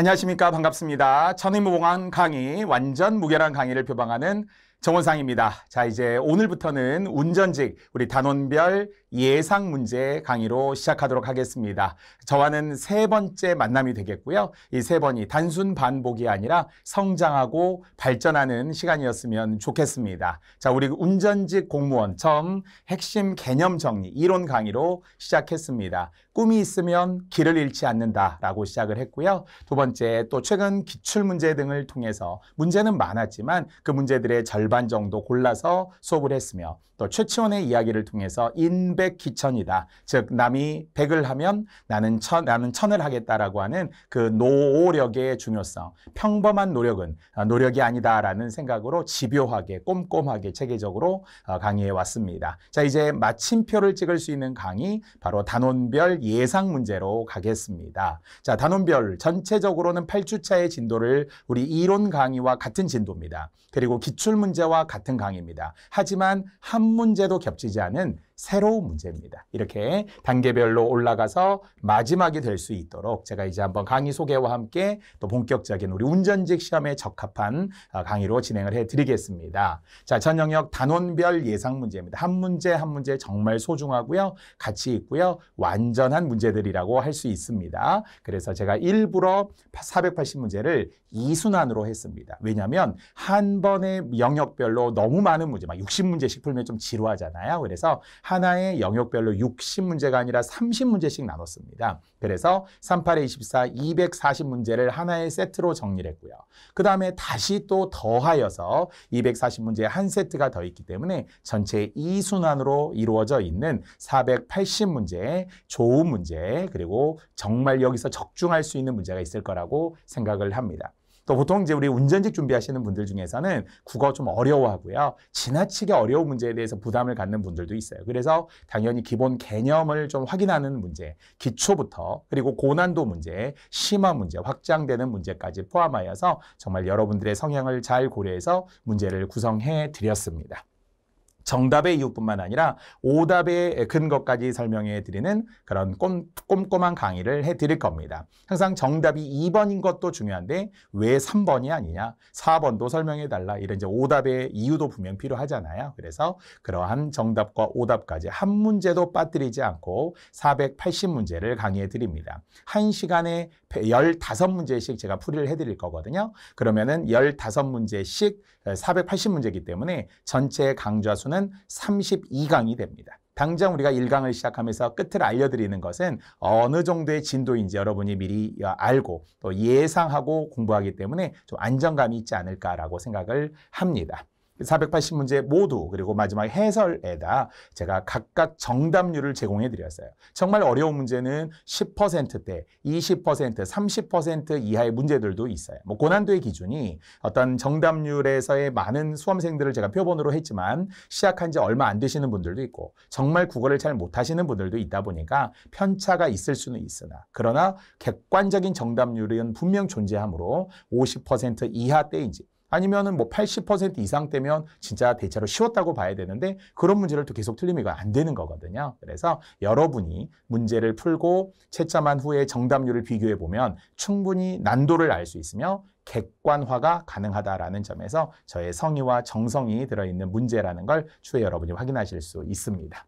안녕하십니까 반갑습니다. 천의무공한 강의 완전 무결한 강의를 표방하는 정원상입니다. 자 이제 오늘부터는 운전직 우리 단원별 예상 문제 강의로 시작하도록 하겠습니다. 저와는 세 번째 만남이 되겠고요. 이 세 번이 단순 반복이 아니라 성장하고 발전하는 시간이었으면 좋겠습니다. 자, 우리 운전직 공무원 처음 핵심 개념 정리 이론 강의로 시작했습니다. 꿈이 있으면 길을 잃지 않는다라고 시작을 했고요. 두 번째 또 최근 기출 문제 등을 통해서 문제는 많았지만 그 문제들의 절반 정도 골라서 수업을 했으며 또 최치원의 이야기를 통해서 인 백기천이다. 즉 남이 백을 하면 나는 천 나는 천을 하겠다라고 하는 그 노력의 중요성. 평범한 노력은 어, 노력이 아니다라는 생각으로 집요하게 꼼꼼하게 체계적으로 어, 강의해 왔습니다. 자 이제 마침표를 찍을 수 있는 강의 바로 단원별 예상 문제로 가겠습니다. 자 단원별 전체적으로는 8주차의 진도를 우리 이론 강의와 같은 진도입니다. 그리고 기출 문제와 같은 강의입니다. 하지만 한 문제도 겹치지 않은 새로운 문제입니다. 이렇게 단계별로 올라가서 마지막이 될 수 있도록 제가 이제 한번 강의 소개와 함께 또 본격적인 우리 운전직 시험에 적합한 아, 강의로 진행을 해 드리겠습니다. 자, 전 영역 단원별 예상 문제입니다. 한 문제 한 문제 정말 소중하고요. 가치 있고요. 완전한 문제들이라고 할 수 있습니다. 그래서 제가 일부러 480문제를 2순환으로 했습니다. 왜냐하면 한 번의 영역별로 너무 많은 문제, 막 60문제씩 풀면 좀 지루하잖아요. 그래서 하나의 영역별로 60문제가 아니라 30문제씩 나눴습니다. 그래서 38에 24, 240문제를 하나의 세트로 정리를 했고요. 그 다음에 다시 또 더하여서 240문제 한 세트가 더 있기 때문에 전체 2순환으로 이루어져 있는 480문제, 좋은 문제, 그리고 정말 여기서 적중할 수 있는 문제가 있을 거라고 생각을 합니다. 또 보통 이제 우리 운전직 준비하시는 분들 중에서는 국어 좀 어려워하고요. 지나치게 어려운 문제에 대해서 부담을 갖는 분들도 있어요. 그래서 당연히 기본 개념을 좀 확인하는 문제, 기초부터 그리고 고난도 문제, 심화 문제, 확장되는 문제까지 포함하여서 정말 여러분들의 성향을 잘 고려해서 문제를 구성해 드렸습니다. 정답의 이유뿐만 아니라 오답의 근거까지 설명해 드리는 그런 꼼, 꼼꼼한 강의를 해 드릴 겁니다. 항상 정답이 2번인 것도 중요한데 왜 3번이 아니냐, 4번도 설명해 달라 이런 이제 오답의 이유도 분명 필요하잖아요. 그래서 그러한 정답과 오답까지 한 문제도 빠뜨리지 않고 480문제를 강의해 드립니다. 한 시간에 15문제씩 제가 풀이를 해 드릴 거거든요. 그러면은 15문제씩 480문제이기 때문에 전체 강좌 수는 강은 32강이 됩니다. 당장 우리가 1강을 시작하면서 끝을 알려드리는 것은 어느 정도의 진도인지 여러분이 미리 어, 알고 또 예상하고 공부하기 때문에 좀 안정감이 있지 않을까라고 생각을 합니다. 480문제 모두 그리고 마지막 해설에다 제가 각각 정답률을 제공해 드렸어요. 정말 어려운 문제는 10%대, 20%, 30% 이하의 문제들도 있어요. 뭐 고난도의 기준이 어떤 정답률에서의 많은 수험생들을 제가 표본으로 했지만 시작한 지 얼마 안 되시는 분들도 있고 정말 국어를 잘 못하시는 분들도 있다 보니까 편차가 있을 수는 있으나 그러나 객관적인 정답률은 분명 존재하므로 50% 이하 때인지 아니면은 뭐 80% 이상 되면 진짜 대체로 쉬웠다고 봐야 되는데 그런 문제를 또 계속 틀리면 이거 안 되는 거거든요. 그래서 여러분이 문제를 풀고 채점한 후에 정답률을 비교해 보면 충분히 난도를 알 수 있으며 객관화가 가능하다라는 점에서 저의 성의와 정성이 들어있는 문제라는 걸 추후에 여러분이 확인하실 수 있습니다.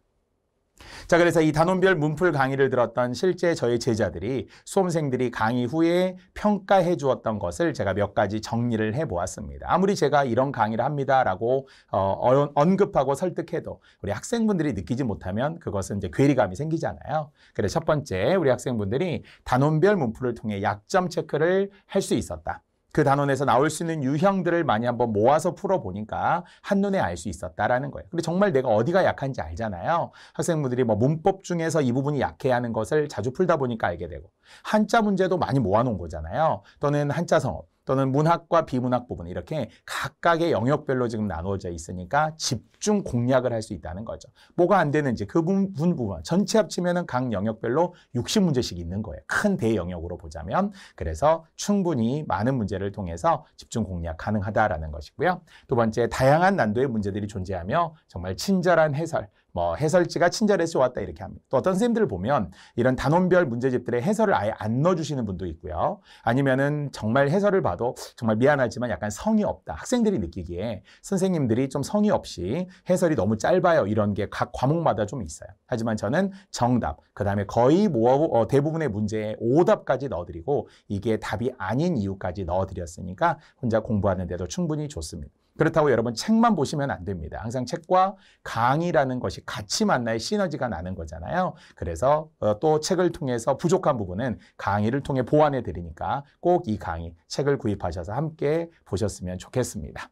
자, 그래서 이 단원별 문풀 강의를 들었던 실제 저의 제자들이 수험생들이 강의 후에 평가해 주었던 것을 제가 몇 가지 정리를 해 보았습니다. 아무리 제가 이런 강의를 합니다라고 어, 언급하고 설득해도 우리 학생분들이 느끼지 못하면 그것은 이제 괴리감이 생기잖아요. 그래서 첫 번째 우리 학생분들이 단원별 문풀을 통해 약점 체크를 할 수 있었다. 그 단원에서 나올 수 있는 유형들을 많이 한번 모아서 풀어보니까 한눈에 알 수 있었다라는 거예요. 근데 정말 내가 어디가 약한지 알잖아요. 학생분들이 뭐 문법 중에서 이 부분이 약해 야 하는 것을 자주 풀다 보니까 알게 되고 한자 문제도 많이 모아놓은 거잖아요. 또는 한자 성어 또는 문학과 비문학 부분 이렇게 각각의 영역별로 지금 나누어져 있으니까 집중 공략을 할 수 있다는 거죠. 뭐가 안 되는지 그 부분 부분 전체 합치면은 각 영역별로 60문제씩 있는 거예요. 큰 대영역으로 보자면 그래서 충분히 많은 문제를 통해서 집중 공략 가능하다라는 것이고요. 두 번째 다양한 난도의 문제들이 존재하며 정말 친절한 해설 뭐 해설지가 친절해서 왔다 이렇게 합니다. 또 어떤 선생님들을 보면 이런 단원별 문제집들의 해설을 아예 안 넣어주시는 분도 있고요. 아니면은 정말 해설을 봐도 정말 미안하지만 약간 성의 없다. 학생들이 느끼기에 선생님들이 좀 성의 없이 해설이 너무 짧아요. 이런 게 각 과목마다 좀 있어요. 하지만 저는 정답, 그 다음에 거의 뭐, 어, 대부분의 문제에 오답까지 넣어드리고 이게 답이 아닌 이유까지 넣어드렸으니까 혼자 공부하는데도 충분히 좋습니다. 그렇다고 여러분 책만 보시면 안 됩니다. 항상 책과 강의라는 것이 같이 만나야 시너지가 나는 거잖아요. 그래서 어, 또 책을 통해서 부족한 부분은 강의를 통해 보완해 드리니까 꼭 이 강의, 책을 구입하셔서 함께 보셨으면 좋겠습니다.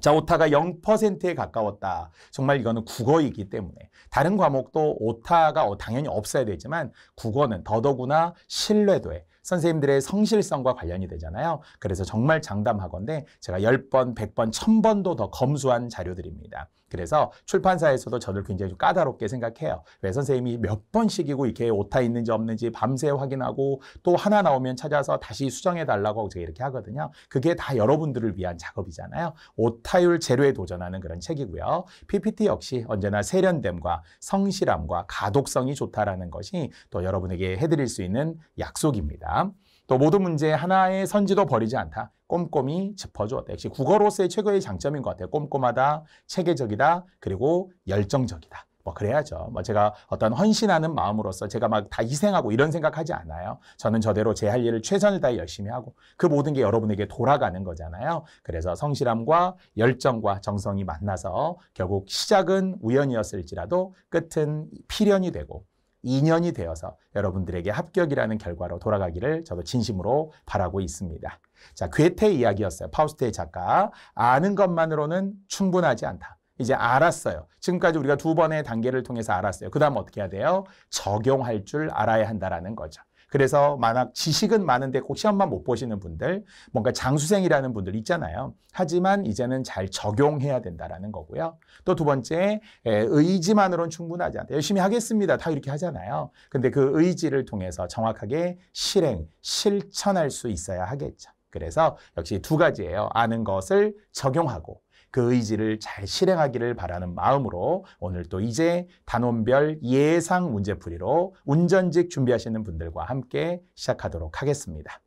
자, 오타가 0%에 가까웠다. 정말 이거는 국어이기 때문에. 다른 과목도 오타가 당연히 없어야 되지만 국어는 더더구나 신뢰도에 선생님들의 성실성과 관련이 되잖아요. 그래서 정말 장담하건데 제가 10번, 100번, 1000번도 더 검수한 자료들입니다. 그래서 출판사에서도 저를 굉장히 좀 까다롭게 생각해요. 왜 선생님이 몇 번씩이고 이렇게 오타 있는지 없는지 밤새 확인하고 또 하나 나오면 찾아서 다시 수정해 달라고 제가 이렇게 하거든요. 그게 다 여러분들을 위한 작업이잖아요. 오타율 제로에 도전하는 그런 책이고요. PPT 역시 언제나 세련됨과 성실함과 가독성이 좋다라는 것이 또 여러분에게 해드릴 수 있는 약속입니다. 또 모든 문제 하나의 선지도 버리지 않다. 꼼꼼히 짚어주었다. 역시 국어로서의 최고의 장점인 것 같아요. 꼼꼼하다, 체계적이다, 그리고 열정적이다. 뭐 그래야죠. 뭐 제가 어떤 헌신하는 마음으로서 제가 막 다 희생하고 이런 생각하지 않아요. 저는 저대로 제 할 일을 최선을 다해 열심히 하고 그 모든 게 여러분에게 돌아가는 거잖아요. 그래서 성실함과 열정과 정성이 만나서 결국 시작은 우연이었을지라도 끝은 필연이 되고 인연이 되어서 여러분들에게 합격이라는 결과로 돌아가기를 저도 진심으로 바라고 있습니다. 자, 괴테 이야기였어요. 파우스트의 작가. 아는 것만으로는 충분하지 않다. 이제 알았어요. 지금까지 우리가 두 번의 단계를 통해서 알았어요. 그 다음 어떻게 해야 돼요? 적용할 줄 알아야 한다라는 거죠. 그래서 만약 지식은 많은데 꼭 시험만 못 보시는 분들, 뭔가 장수생이라는 분들 있잖아요. 하지만 이제는 잘 적용해야 된다라는 거고요. 또 두 번째, 의지만으론 충분하지 않다. 열심히 하겠습니다. 다 이렇게 하잖아요. 근데 그 의지를 통해서 정확하게 실행, 실천할 수 있어야 하겠죠. 그래서 역시 두 가지예요. 아는 것을 적용하고 그 의지를 잘 실행하기를 바라는 마음으로 오늘 또 이제 단원별 예상 문제풀이로 운전직 준비하시는 분들과 함께 시작하도록 하겠습니다.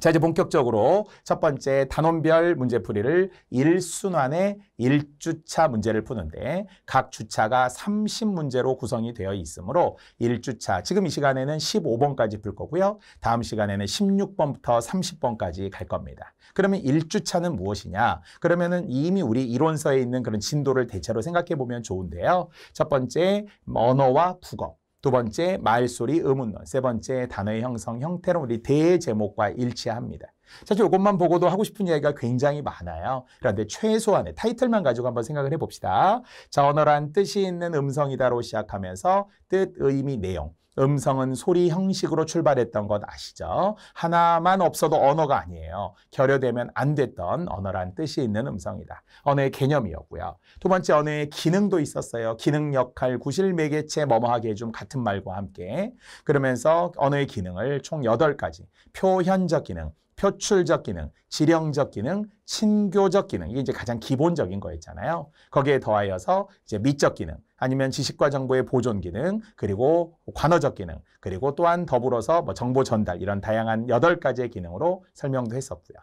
자, 이제 본격적으로 첫 번째 단원별 문제 풀이를 1순환의 1주차 문제를 푸는데 각 주차가 30문제로 구성이 되어 있으므로 1주차, 지금 이 시간에는 15번까지 풀 거고요. 다음 시간에는 16번부터 30번까지 갈 겁니다. 그러면 1주차는 무엇이냐? 그러면은 이미 우리 이론서에 있는 그런 진도를 대체로 생각해 보면 좋은데요. 첫 번째, 언어와 국어. 두 번째 말소리 의문론, 세 번째 단어의 형성 형태로 우리 대제목과 일치합니다. 사실 이것만 보고도 하고 싶은 이야기가 굉장히 많아요. 그런데 최소한의 타이틀만 가지고 한번 생각을 해봅시다. 자, 언어란 뜻이 있는 음성이다로 시작하면서 뜻, 의미, 내용 음성은 소리 형식으로 출발했던 것 아시죠? 하나만 없어도 언어가 아니에요. 결여되면 안 됐던 언어란 뜻이 있는 음성이다. 언어의 개념이었고요. 두 번째 언어의 기능도 있었어요. 기능, 역할, 구실, 매개체, 뭐뭐하게 좀 같은 말과 함께 그러면서 언어의 기능을 총 8가지 표현적 기능, 표출적 기능, 지령적 기능, 친교적 기능 이게 이제 가장 기본적인 거였잖아요. 거기에 더하여서 이제 미적 기능 아니면 지식과 정보의 보존 기능, 그리고 관어적 기능, 그리고 또한 더불어서 뭐 정보 전달 이런 다양한 여덟 가지의 기능으로 설명도 했었고요.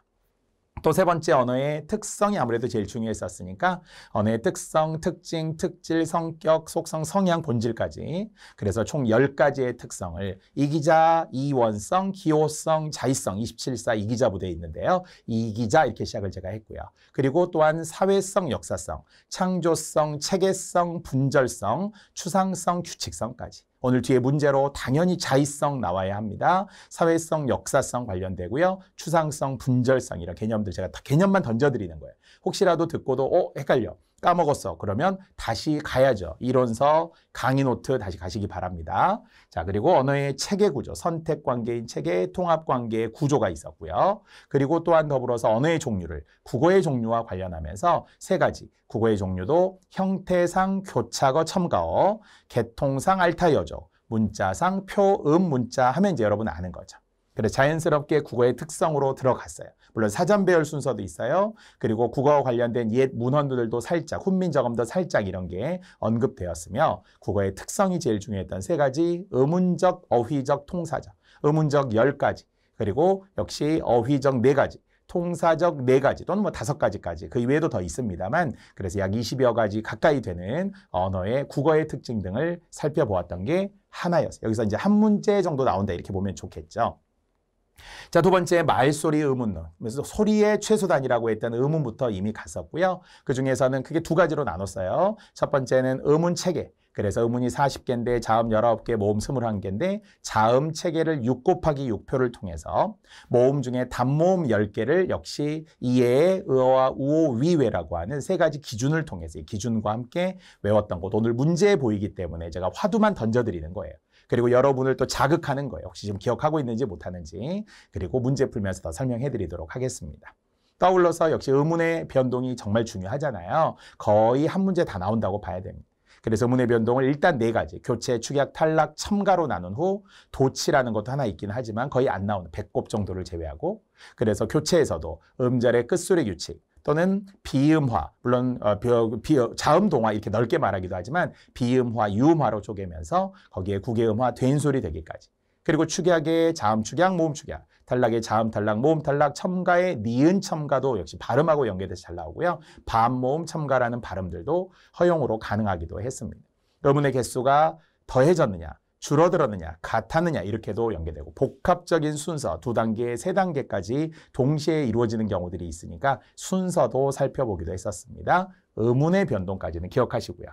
또세 번째 언어의 특성이 아무래도 제일 중요했었으니까 언어의 특성, 특징, 특질, 성격, 속성, 성향, 본질까지 그래서 총 10가지의 특성을 이기자, 이원성, 기호성, 자의성 27사 이기자 부대에 있는데요. 이기자 이렇게 시작을 제가 했고요. 그리고 또한 사회성, 역사성, 창조성, 체계성, 분절성, 추상성, 규칙성까지 오늘 뒤에 문제로 당연히 자의성 나와야 합니다. 사회성, 역사성 관련되고요. 추상성, 분절성 이런 개념들 제가 다 개념만 던져드리는 거예요. 혹시라도 듣고도 어 헷갈려. 까먹었어. 그러면 다시 가야죠. 이론서, 강의 노트 다시 가시기 바랍니다. 자, 그리고 언어의 체계 구조, 선택 관계인 체계, 통합 관계의 구조가 있었고요. 그리고 또한 더불어서 언어의 종류를 국어의 종류와 관련하면서 세 가지. 국어의 종류도 형태상 교차거 첨가어, 개통상 알타여조, 문자상 표음 문자 하면 이제 여러분 아는 거죠. 그래서 자연스럽게 국어의 특성으로 들어갔어요. 물론 사전 배열 순서도 있어요. 그리고 국어와 관련된 옛 문헌들도 살짝, 훈민정음도 살짝 이런 게 언급되었으며 국어의 특성이 제일 중요했던 세 가지 의문적, 어휘적, 통사적, 의문적 열가지 그리고 역시 어휘적 네가지 통사적 네가지 또는 뭐 다섯 가지까지그 이외에도 더 있습니다만 그래서 약 20여 가지 가까이 되는 언어의 국어의 특징 등을 살펴보았던 게 하나였어요. 여기서 이제 한 문제 정도 나온다 이렇게 보면 좋겠죠. 자, 두 번째 말소리 의문론. 그래서 소리의 최소 단이라고 했던 의문부터 이미 갔었고요. 그 중에서는 크게 두 가지로 나눴어요. 첫 번째는 의문 체계. 그래서 의문이 40개인데 자음 19개, 모음 21개인데 자음 체계를 6 곱하기 6표를 통해서 모음 중에 단모음 10개를 역시 이해, 의어와 우호, 위외라고 하는 세 가지 기준을 통해서 기준과 함께 외웠던 곳. 오늘 문제 보이기 때문에 제가 화두만 던져드리는 거예요. 그리고 여러분을 또 자극하는 거예요. 혹시 지금 기억하고 있는지 못하는지. 그리고 문제 풀면서 더 설명해 드리도록 하겠습니다. 떠올려서 역시 의문의 변동이 정말 중요하잖아요. 거의 한 문제 다 나온다고 봐야 됩니다. 그래서 문의 변동을 일단 네 가지 교체, 축약, 탈락, 첨가로 나눈 후 도치라는 것도 하나 있긴 하지만 거의 안 나오는 배꼽 정도를 제외하고 그래서 교체에서도 음절의 끝소리 규칙, 또는 비음화, 물론 어, 비, 어 비어, 자음 동화 이렇게 넓게 말하기도 하지만 비음화, 유음화로 쪼개면서 거기에 구개음화 된소리 되기까지. 그리고 축약의 자음 축약, 모음 축약, 탈락의 자음 탈락, 모음 탈락, 첨가의 니은 첨가도 역시 발음하고 연계돼서 잘 나오고요. 반모음 첨가라는 발음들도 허용으로 가능하기도 했습니다. 여분의 개수가 더해졌느냐? 줄어들었느냐, 같았느냐 이렇게도 연계되고 복합적인 순서 두 단계, 세 단계까지 동시에 이루어지는 경우들이 있으니까 순서도 살펴보기도 했었습니다. 의문의 변동까지는 기억하시고요.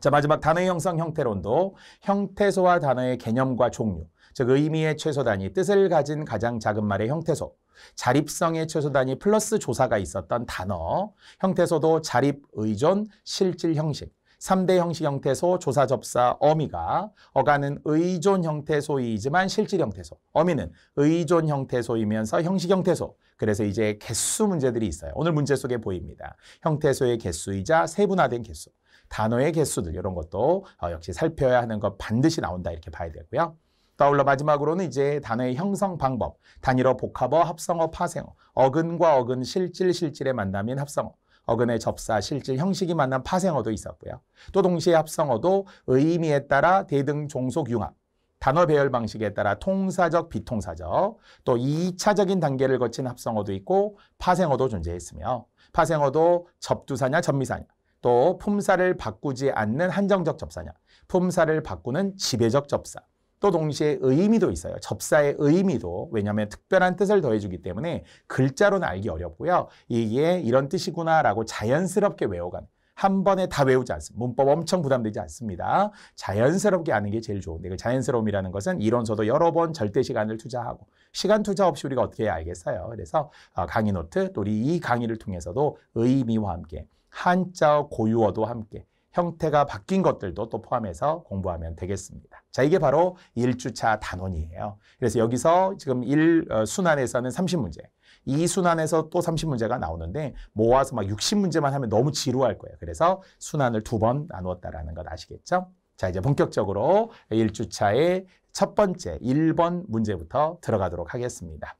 자, 마지막 단어의 형성 형태론도 형태소와 단어의 개념과 종류, 즉 의미의 최소 단위, 뜻을 가진 가장 작은 말의 형태소, 자립성의 최소 단위 플러스 조사가 있었던 단어, 형태소도 자립, 의존, 실질, 형식, 3대 형식 형태소, 조사 접사, 어미가 어가는 의존 형태소이지만 실질 형태소, 어미는 의존 형태소이면서 형식 형태소. 그래서 이제 개수 문제들이 있어요. 오늘 문제 속에 보입니다. 형태소의 개수이자 세분화된 개수, 단어의 개수들 이런 것도 어, 역시 살펴야 하는 것 반드시 나온다 이렇게 봐야 되고요. 떠올러 마지막으로는 이제 단어의 형성 방법, 단일어, 복합어, 합성어, 파생어, 어근과 어근, 실질, 실질의 만나면 합성어, 어근의 접사, 실질, 형식이 만난 파생어도 있었고요. 또 동시에 합성어도 의미에 따라 대등 종속 융합, 단어 배열 방식에 따라 통사적, 비통사적, 또 2차적인 단계를 거친 합성어도 있고 파생어도 존재했으며 파생어도 접두사냐, 접미사냐, 또 품사를 바꾸지 않는 한정적 접사냐, 품사를 바꾸는 지배적 접사, 또 동시에 의미도 있어요. 접사의 의미도 왜냐하면 특별한 뜻을 더해주기 때문에 글자로는 알기 어렵고요. 이게 이런 뜻이구나라고 자연스럽게 외워가는 한 번에 다 외우지 않습니다. 문법 엄청 부담되지 않습니다. 자연스럽게 아는 게 제일 좋은데 그 자연스러움이라는 것은 이론서도 여러 번 절대 시간을 투자하고 시간 투자 없이 우리가 어떻게 해야 알겠어요. 그래서 어, 강의 노트 또 이 강의를 통해서도 의미와 함께 한자 고유어도 함께 형태가 바뀐 것들도 또 포함해서 공부하면 되겠습니다. 자, 이게 바로 1주차 단원이에요. 그래서 여기서 지금 1순환에서는 어, 30문제, 2순환에서 또 30문제가 나오는데 모아서 막 60문제만 하면 너무 지루할 거예요. 그래서 순환을 두 번 나누었다라는 것 아시겠죠? 자, 이제 본격적으로 1주차의 첫 번째 1번 문제부터 들어가도록 하겠습니다.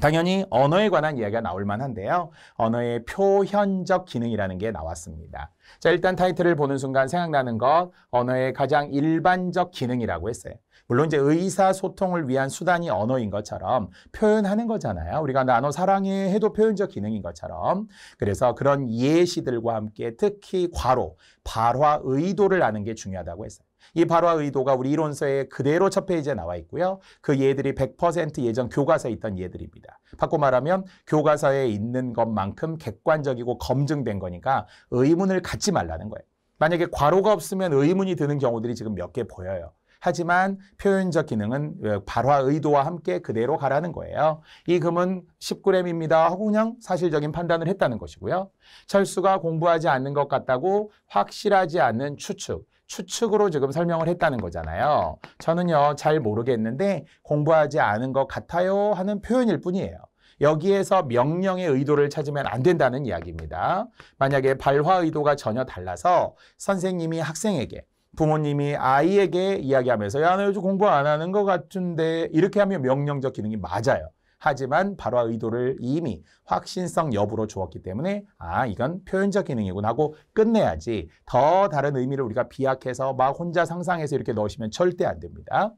당연히 언어에 관한 이야기가 나올 만한데요. 언어의 표현적 기능이라는 게 나왔습니다. 자, 일단 타이틀을 보는 순간 생각나는 것, 언어의 가장 일반적 기능이라고 했어요. 물론 이제 의사소통을 위한 수단이 언어인 것처럼 표현하는 거잖아요. 우리가 나눠 사랑해 해도 표현적 기능인 것처럼. 그래서 그런 예시들과 함께 특히 과로, 발화 의도를 아는 게 중요하다고 했어요. 이 발화 의도가 우리 이론서에 그대로 첫 페이지에 나와 있고요. 그 예들이 100% 예전 교과서에 있던 예들입니다. 바꿔 말하면 교과서에 있는 것만큼 객관적이고 검증된 거니까 의문을 갖지 말라는 거예요. 만약에 과로가 없으면 의문이 드는 경우들이 지금 몇 개 보여요. 하지만 표현적 기능은 발화 의도와 함께 그대로 가라는 거예요. 이 금은 10g입니다 하고 그냥 사실적인 판단을 했다는 것이고요. 철수가 공부하지 않는 것 같다고 확실하지 않은 추측. 추측으로 지금 설명을 했다는 거잖아요. 저는요, 잘 모르겠는데 공부하지 않은 것 같아요 하는 표현일 뿐이에요. 여기에서 명령의 의도를 찾으면 안 된다는 이야기입니다. 만약에 발화 의도가 전혀 달라서 선생님이 학생에게 부모님이 아이에게 이야기하면서 야, 나 요즘 공부 안 하는 것 같은데 이렇게 하면 명령적 기능이 맞아요. 하지만 발화 아 의도를 이미 확신성 여부로 주었기 때문에 아 이건 표현적 기능이구나 하고 끝내야지 더 다른 의미를 우리가 비약해서 막 혼자 상상해서 이렇게 넣으시면 절대 안 됩니다.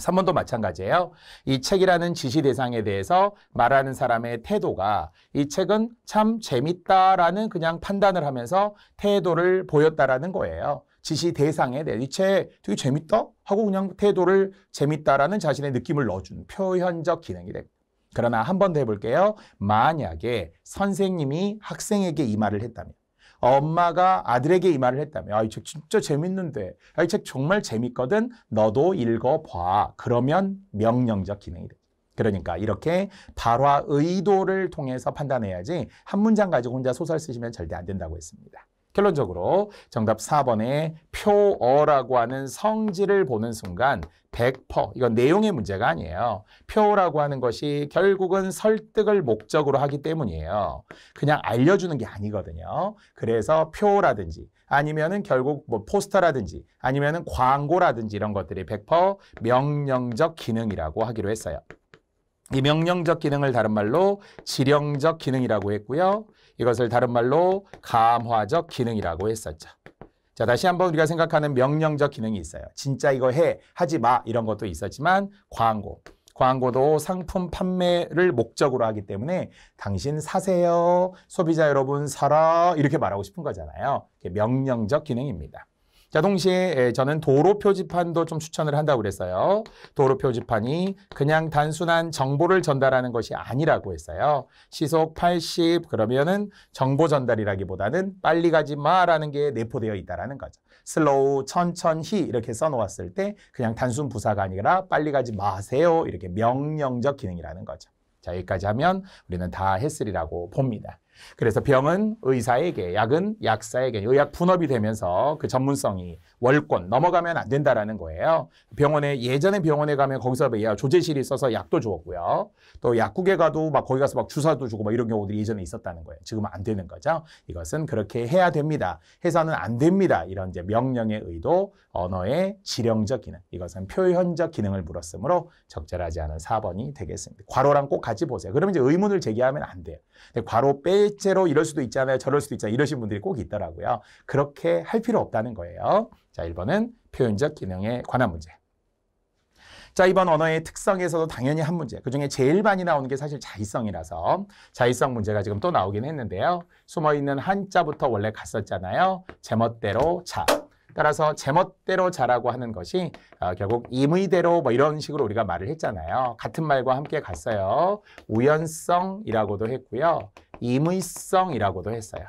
3번도 마찬가지예요. 이 책이라는 지시 대상에 대해서 말하는 사람의 태도가 이 책은 참 재밌다라는 그냥 판단을 하면서 태도를 보였다라는 거예요. 지시 대상에 대해 이 책 되게 재밌다 하고 그냥 태도를 재밌다라는 자신의 느낌을 넣어준 표현적 기능이 됩니다. 그러나 한 번 더 해볼게요. 만약에 선생님이 학생에게 이 말을 했다면 엄마가 아들에게 이 말을 했다면 아, 이 책 진짜 재밌는데 아, 이 책 정말 재밌거든 너도 읽어봐 그러면 명령적 기능이 되죠. 그러니까 이렇게 발화 의도를 통해서 판단해야지 한 문장 가지고 혼자 소설 쓰시면 절대 안 된다고 했습니다. 결론적으로 정답 4번에 표어라고 하는 성질을 보는 순간 100% 이건 내용의 문제가 아니에요. 표어라고 하는 것이 결국은 설득을 목적으로 하기 때문이에요. 그냥 알려주는 게 아니거든요. 그래서 표라든지 어 아니면은 결국 뭐 포스터라든지 아니면은 광고라든지 이런 것들이 100% 명령적 기능이라고 하기로 했어요. 이 명령적 기능을 다른 말로 지령적 기능이라고 했고요. 이것을 다른 말로 감화적 기능이라고 했었죠. 자, 다시 한번 우리가 생각하는 명령적 기능이 있어요. 진짜 이거 해, 하지 마 이런 것도 있었지만 광고. 광고도 상품 판매를 목적으로 하기 때문에 당신 사세요, 소비자 여러분 사라 이렇게 말하고 싶은 거잖아요. 명령적 기능입니다. 자, 동시에 저는 도로 표지판도 좀 추천을 한다고 그랬어요. 도로 표지판이 그냥 단순한 정보를 전달하는 것이 아니라고 했어요. 시속 80 그러면은 정보 전달이라기보다는 빨리 가지 마라는 게 내포되어 있다라는 거죠. 슬로우, 천천히 이렇게 써놓았을 때 그냥 단순 부사가 아니라 빨리 가지 마세요 이렇게 명령적 기능이라는 거죠. 자, 여기까지 하면 우리는 다 했으리라고 봅니다. 그래서 병은 의사에게, 약은 약사에게 의약 분업이 되면서 그 전문성이 월권 넘어가면 안 된다라는 거예요. 병원에 예전에 병원에 가면 거기서 야 조제실이 있어서 약도 주었고요. 또 약국에 가도 막 거기 가서 막 주사도 주고 막 이런 경우들이 예전에 있었다는 거예요. 지금은 안 되는 거죠. 이것은 그렇게 해야 됩니다. 해서는 안 됩니다. 이런 이제 명령의 의도, 언어의 지령적 기능. 이것은 표현적 기능을 물었으므로 적절하지 않은 4번이 되겠습니다. 괄호랑 꼭 같이 보세요. 그러면 이제 의문을 제기하면 안 돼요. 과로 빼째로 이럴 수도 있잖아요. 저럴 수도 있잖아요. 이러신 분들이 꼭 있더라고요. 그렇게 할 필요 없다는 거예요. 자, 1번은 표현적 기능에 관한 문제. 자, 이번 언어의 특성에서도 당연히 한 문제. 그중에 제일 많이 나오는 게 사실 자의성이라서 자의성 문제가 지금 또 나오긴 했는데요. 숨어있는 한자부터 원래 갔었잖아요. 제멋대로 자. 따라서 제멋대로 자라고 하는 것이 어, 결국 임의대로 뭐 이런 식으로 우리가 말을 했잖아요. 같은 말과 함께 갔어요. 우연성이라고도 했고요. 임의성이라고도 했어요.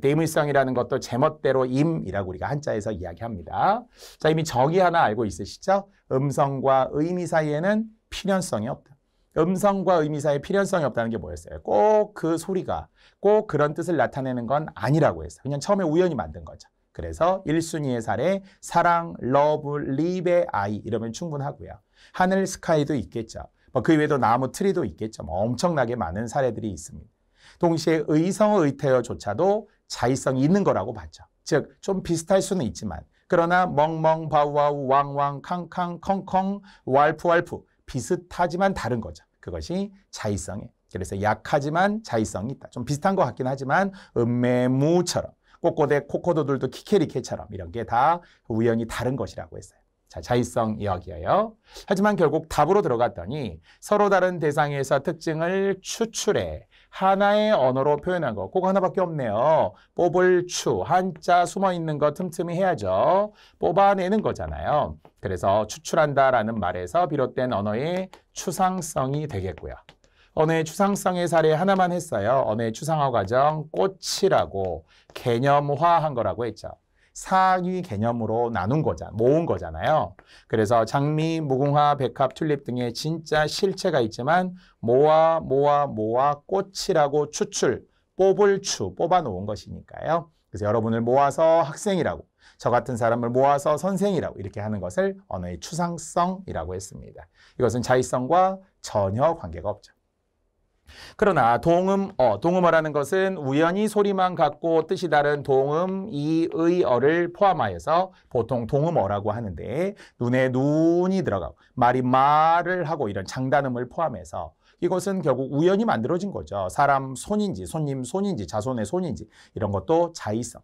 대물성이라는 것도 제멋대로 임이라고 우리가 한자에서 이야기합니다. 자, 이미 적이 하나 알고 있으시죠? 음성과 의미 사이에는 필연성이 없다. 음성과 의미 사이에 필연성이 없다는 게 뭐였어요? 꼭 그 소리가 꼭 그런 뜻을 나타내는 건 아니라고 했어요. 그냥 처음에 우연히 만든 거죠. 그래서 1순위의 사례 사랑, 러브, 리베, 아이 이러면 충분하고요. 하늘, 스카이도 있겠죠. 뭐그 외에도 나무, 트리도 있겠죠. 뭐 엄청나게 많은 사례들이 있습니다. 동시에 의성어 의태어조차도 자이성이 있는 거라고 봤죠. 즉, 좀 비슷할 수는 있지만, 그러나 멍멍, 바우와우, 왕왕, 캉캉, 컹컹, 왈프, 왈프 비슷하지만 다른 거죠. 그것이 자의성이에 그래서 약하지만 자의성이 있다. 좀 비슷한 것 같긴 하지만 음메무처럼 꼬꼬대 코코도들도 키케리케처럼 이런 게 다 우연히 다른 것이라고 했어요. 자, 자의성 이야기예요. 하지만 결국 답으로 들어갔더니 서로 다른 대상에서 특징을 추출해 하나의 언어로 표현한 거. 꼭 하나밖에 없네요. 뽑을 추, 한자 숨어 있는 거 틈틈이 해야죠. 뽑아내는 거잖아요. 그래서 추출한다라는 말에서 비롯된 언어의 추상성이 되겠고요. 언어의 추상성의 사례 하나만 했어요. 언어의 추상화 과정 꽃이라고 개념화한 거라고 했죠. 사기 개념으로 나눈 거자, 모은 거잖아요. 그래서 장미, 무궁화, 백합, 튤립 등의 진짜 실체가 있지만 모아, 모아, 모아 꽃이라고 추출, 뽑을 추, 뽑아 놓은 것이니까요. 그래서 여러분을 모아서 학생이라고, 저 같은 사람을 모아서 선생이라고 이렇게 하는 것을 언어의 추상성이라고 했습니다. 이것은 자의성과 전혀 관계가 없죠. 그러나 동음어, 동음어라는 것은 우연히 소리만 같고 뜻이 다른 동음, 이의, 어를 포함하여서 보통 동음어라고 하는데 눈에 눈이 들어가고 말이 말을 하고 이런 장단음을 포함해서 이것은 결국 우연히 만들어진 거죠. 사람 손인지 손님 손인지 자손의 손인지 이런 것도 자의성.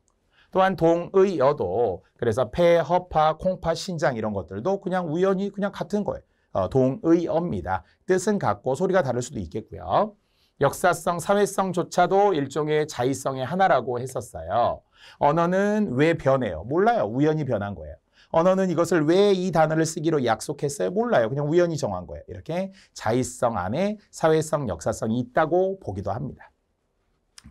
또한 동의어도 그래서 폐, 허파, 콩파, 신장 이런 것들도 그냥 우연히 그냥 같은 거예요. 어, 동의어입니다. 뜻은 같고 소리가 다를 수도 있겠고요. 역사성, 사회성조차도 일종의 자의성의 하나라고 했었어요. 언어는 왜 변해요? 몰라요. 우연히 변한 거예요. 언어는 이것을 왜 이 단어를 쓰기로 약속했어요? 몰라요. 그냥 우연히 정한 거예요. 이렇게 자의성 안에 사회성, 역사성이 있다고 보기도 합니다.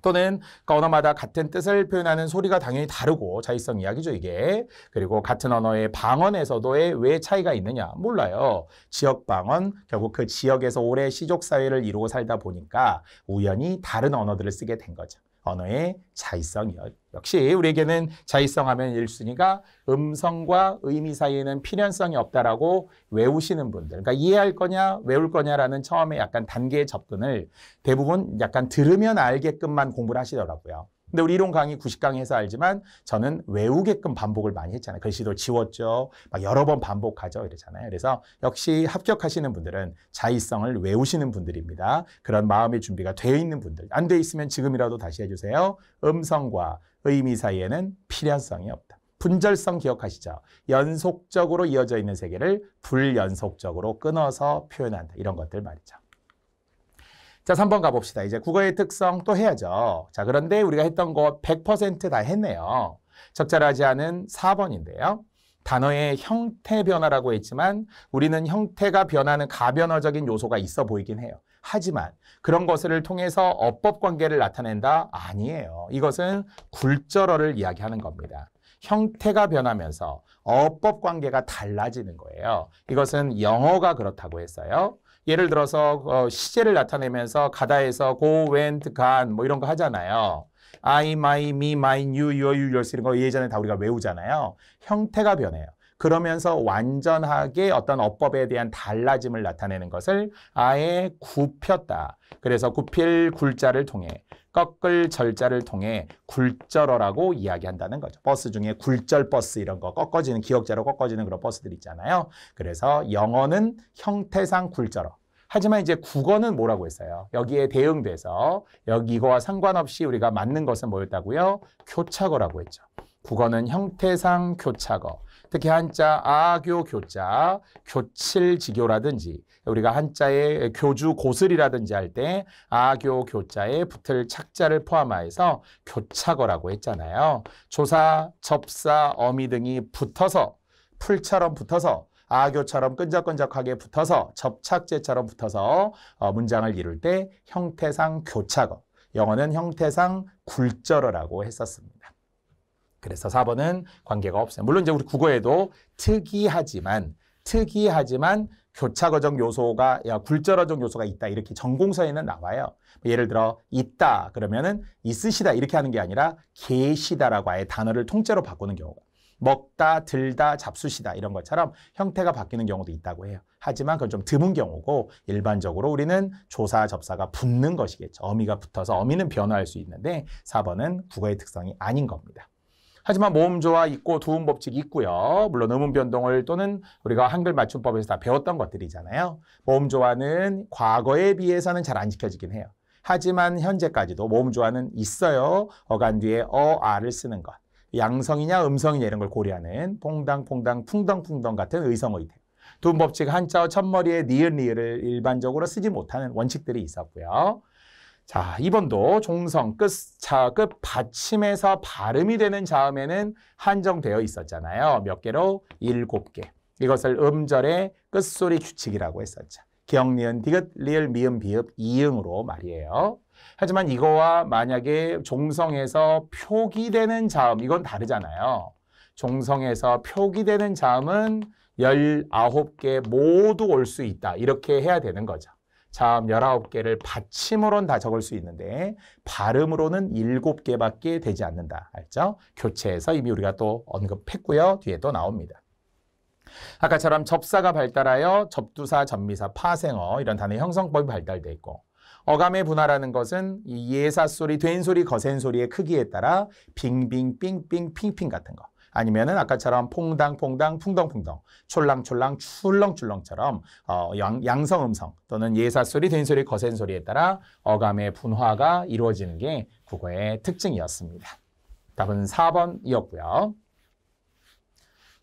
또는 언어마다 같은 뜻을 표현하는 소리가 당연히 다르고 자의성 이야기죠 이게. 그리고 같은 언어의 방언에서도의 왜 차이가 있느냐? 몰라요. 지역 방언 결국 그 지역에서 오래 시족 사회를 이루고 살다 보니까 우연히 다른 언어들을 쓰게 된 거죠. 언어의 자의성이요. 역시 우리에게는 자의성 하면 1순위가 음성과 의미 사이에는 필연성이 없다라고 외우시는 분들. 그러니까 이해할 거냐, 외울 거냐라는 처음에 약간 단계의 접근을 대부분 약간 들으면 알게끔만 공부를 하시더라고요. 근데 우리 이론 강의 90강에서 알지만 저는 외우게끔 반복을 많이 했잖아요. 글씨도 지웠죠. 막 여러 번 반복하죠. 이러잖아요. 그래서 역시 합격하시는 분들은 자의성을 외우시는 분들입니다. 그런 마음의 준비가 되어 있는 분들. 안 돼 있으면 지금이라도 다시 해주세요. 음성과 의미 사이에는 필연성이 없다. 분절성 기억하시죠? 연속적으로 이어져 있는 세계를 불연속적으로 끊어서 표현한다. 이런 것들 말이죠. 자, 3번 가봅시다. 이제 국어의 특성 또 해야죠. 자, 그런데 우리가 했던 거 100%다 했네요. 적절하지 않은 4번인데요. 단어의 형태 변화라고 했지만 우리는 형태가 변하는 가변화적인 요소가 있어 보이긴 해요. 하지만 그런 것을 통해서 어법 관계를 나타낸다? 아니에요. 이것은 굴절어를 이야기하는 겁니다. 형태가 변하면서 어법 관계가 달라지는 거예요. 이것은 영어가 그렇다고 했어요. 예를 들어서 어, 시제를 나타내면서 가다에서 go, went, gone 뭐 이런 거 하잖아요. I, my, me, mine, you, your, you, r s 이런 거 예전에 다 우리가 외우잖아요. 형태가 변해요. 그러면서 완전하게 어떤 어법에 대한 달라짐을 나타내는 것을 아예 굽혔다. 그래서 굽힐 굴자를 통해 꺾을 절자를 통해 굴절어라고 이야기한다는 거죠. 버스 중에 굴절 버스 이런 거 꺾어지는 기억자로 꺾어지는 그런 버스들 있잖아요. 그래서 영어는 형태상 굴절어. 하지만 이제 국어는 뭐라고 했어요? 여기에 대응돼서 여기 이거와 상관없이 우리가 맞는 것은 뭐였다고요? 교차거라고 했죠. 국어는 형태상 교차거. 특히 한자 아교 교자, 교칠지교라든지 우리가 한자의 교주 고슬이라든지 할 때 아교 교자에 붙을 착자를 포함하여서 교차거라고 했잖아요. 조사, 접사, 어미 등이 붙어서 풀처럼 붙어서 아교처럼 끈적끈적하게 붙어서 접착제처럼 붙어서 어, 문장을 이룰 때 형태상 교착어, 영어는 형태상 굴절어라고 했었습니다. 그래서 4번은 관계가 없어요. 물론 이제 우리 국어에도 특이하지만 특이하지만 교차거정 요소가 야, 굴절어정 요소가 있다 이렇게 전공서에는 나와요. 뭐 예를 들어 있다 그러면은 있으시다 이렇게 하는 게 아니라 계시다라고 아예 단어를 통째로 바꾸는 경우가 먹다, 들다, 잡수시다 이런 것처럼 형태가 바뀌는 경우도 있다고 해요. 하지만 그건 좀 드문 경우고 일반적으로 우리는 조사, 접사가 붙는 것이겠죠. 어미가 붙어서 어미는 변화할 수 있는데 4번은 국어의 특성이 아닌 겁니다. 하지만 모음조화 있고 두음 법칙 있고요. 물론 음운 변동을 또는 우리가 한글 맞춤법에서 다 배웠던 것들이잖아요. 모음조화는 과거에 비해서는 잘 안 지켜지긴 해요. 하지만 현재까지도 모음조화는 있어요. 어간 뒤에 어, 아를 쓰는 것. 양성이냐 음성이냐 이런 걸 고려하는 퐁당퐁당 풍덩풍덩 같은 의성어이 돼요. 둔 법칙 한자어 첫머리에 니은 니을 일반적으로 쓰지 못하는 원칙들이 있었고요. 자, 이번도 종성, 끝, 자, 끝 받침에서 발음이 되는 자음에는 한정되어 있었잖아요. 몇 개로? 일곱 개. 이것을 음절의 끝소리 규칙이라고 했었죠. 기역, 니은, 디귿, 리을, 미음, 비읍, 이응으로 말이에요. 하지만 이거와 만약에 종성에서 표기되는 자음, 이건 다르잖아요. 종성에서 표기되는 자음은 19개 모두 올 수 있다. 이렇게 해야 되는 거죠. 자음 19개를 받침으로는 다 적을 수 있는데 발음으로는 7개밖에 되지 않는다. 알죠? 교체해서 이미 우리가 또 언급했고요. 뒤에 또 나옵니다. 아까처럼 접사가 발달하여 접두사, 접미사, 파생어 이런 단어 의 형성법이 발달돼 있고 어감의 분화라는 것은 이 예사소리, 된소리, 거센소리의 크기에 따라 빙빙, 빙빙, 핑핑 같은 거. 아니면은 아까처럼 퐁당퐁당, 풍덩풍덩, 촐랑촐랑, 출렁출렁처럼 어, 양, 성 음성 또는 예사소리, 된소리, 거센소리에 따라 어감의 분화가 이루어지는 게 국어의 특징이었습니다. 답은 4번이었고요.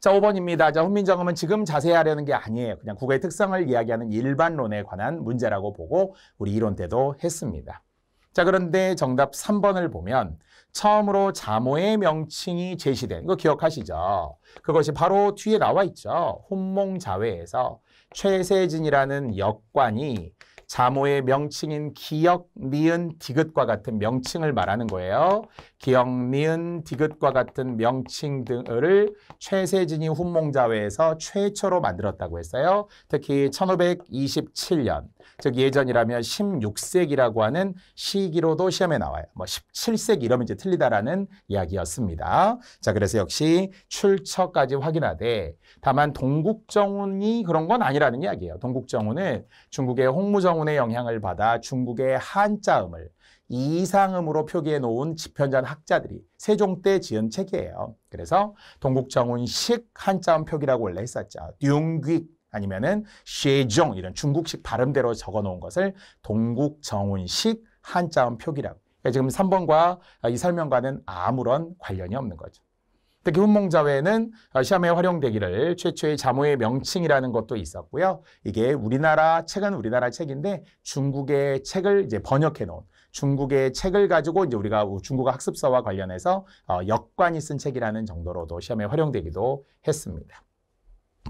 자, 5번입니다. 자, 훈민정음은 지금 자세히 하려는 게 아니에요. 그냥 국어의 특성을 이야기하는 일반론에 관한 문제라고 보고 우리 이론 때도 했습니다. 자, 그런데 정답 3번을 보면 처음으로 자모의 명칭이 제시된 거 기억하시죠? 그것이 바로 뒤에 나와 있죠. 혼몽자회에서 최세진이라는 역관이 자모의 명칭인 기역, 니은, 디귿과 같은 명칭을 말하는 거예요. 기역, 니은, 디귿과 같은 명칭 등을 최세진이 훈몽자회에서 최초로 만들었다고 했어요. 특히 1527년, 즉 예전이라면 16세기라고 하는 시기로도 시험에 나와요. 뭐 17세기 이러면 이제 틀리다라는 이야기였습니다. 자, 그래서 역시 출처까지 확인하되 다만 동국정운이 그런 건 아니라는 이야기예요. 동국정운은 중국의 홍무정운 때문에 영향을 받아 중국의 한자음을 이상음으로 표기해 놓은 집현전 학자들이 세종 때 지은 책이에요. 그래서 동국정운식 한자음 표기라고 원래 했었죠. 융귀 아니면은 쉐종 이런 중국식 발음대로 적어 놓은 것을 동국정운식 한자음 표기라고. 그러니까 지금 3번과 이 설명과는 아무런 관련이 없는 거죠. 특히 훈몽자회는 시험에 활용되기를 최초의 자모의 명칭이라는 것도 있었고요. 이게 우리나라 책은 우리나라 책인데 중국의 책을 이제 번역해 놓은 중국의 책을 가지고 이제 우리가 중국어 학습서와 관련해서 어, 역관이 쓴 책이라는 정도로도 시험에 활용되기도 했습니다.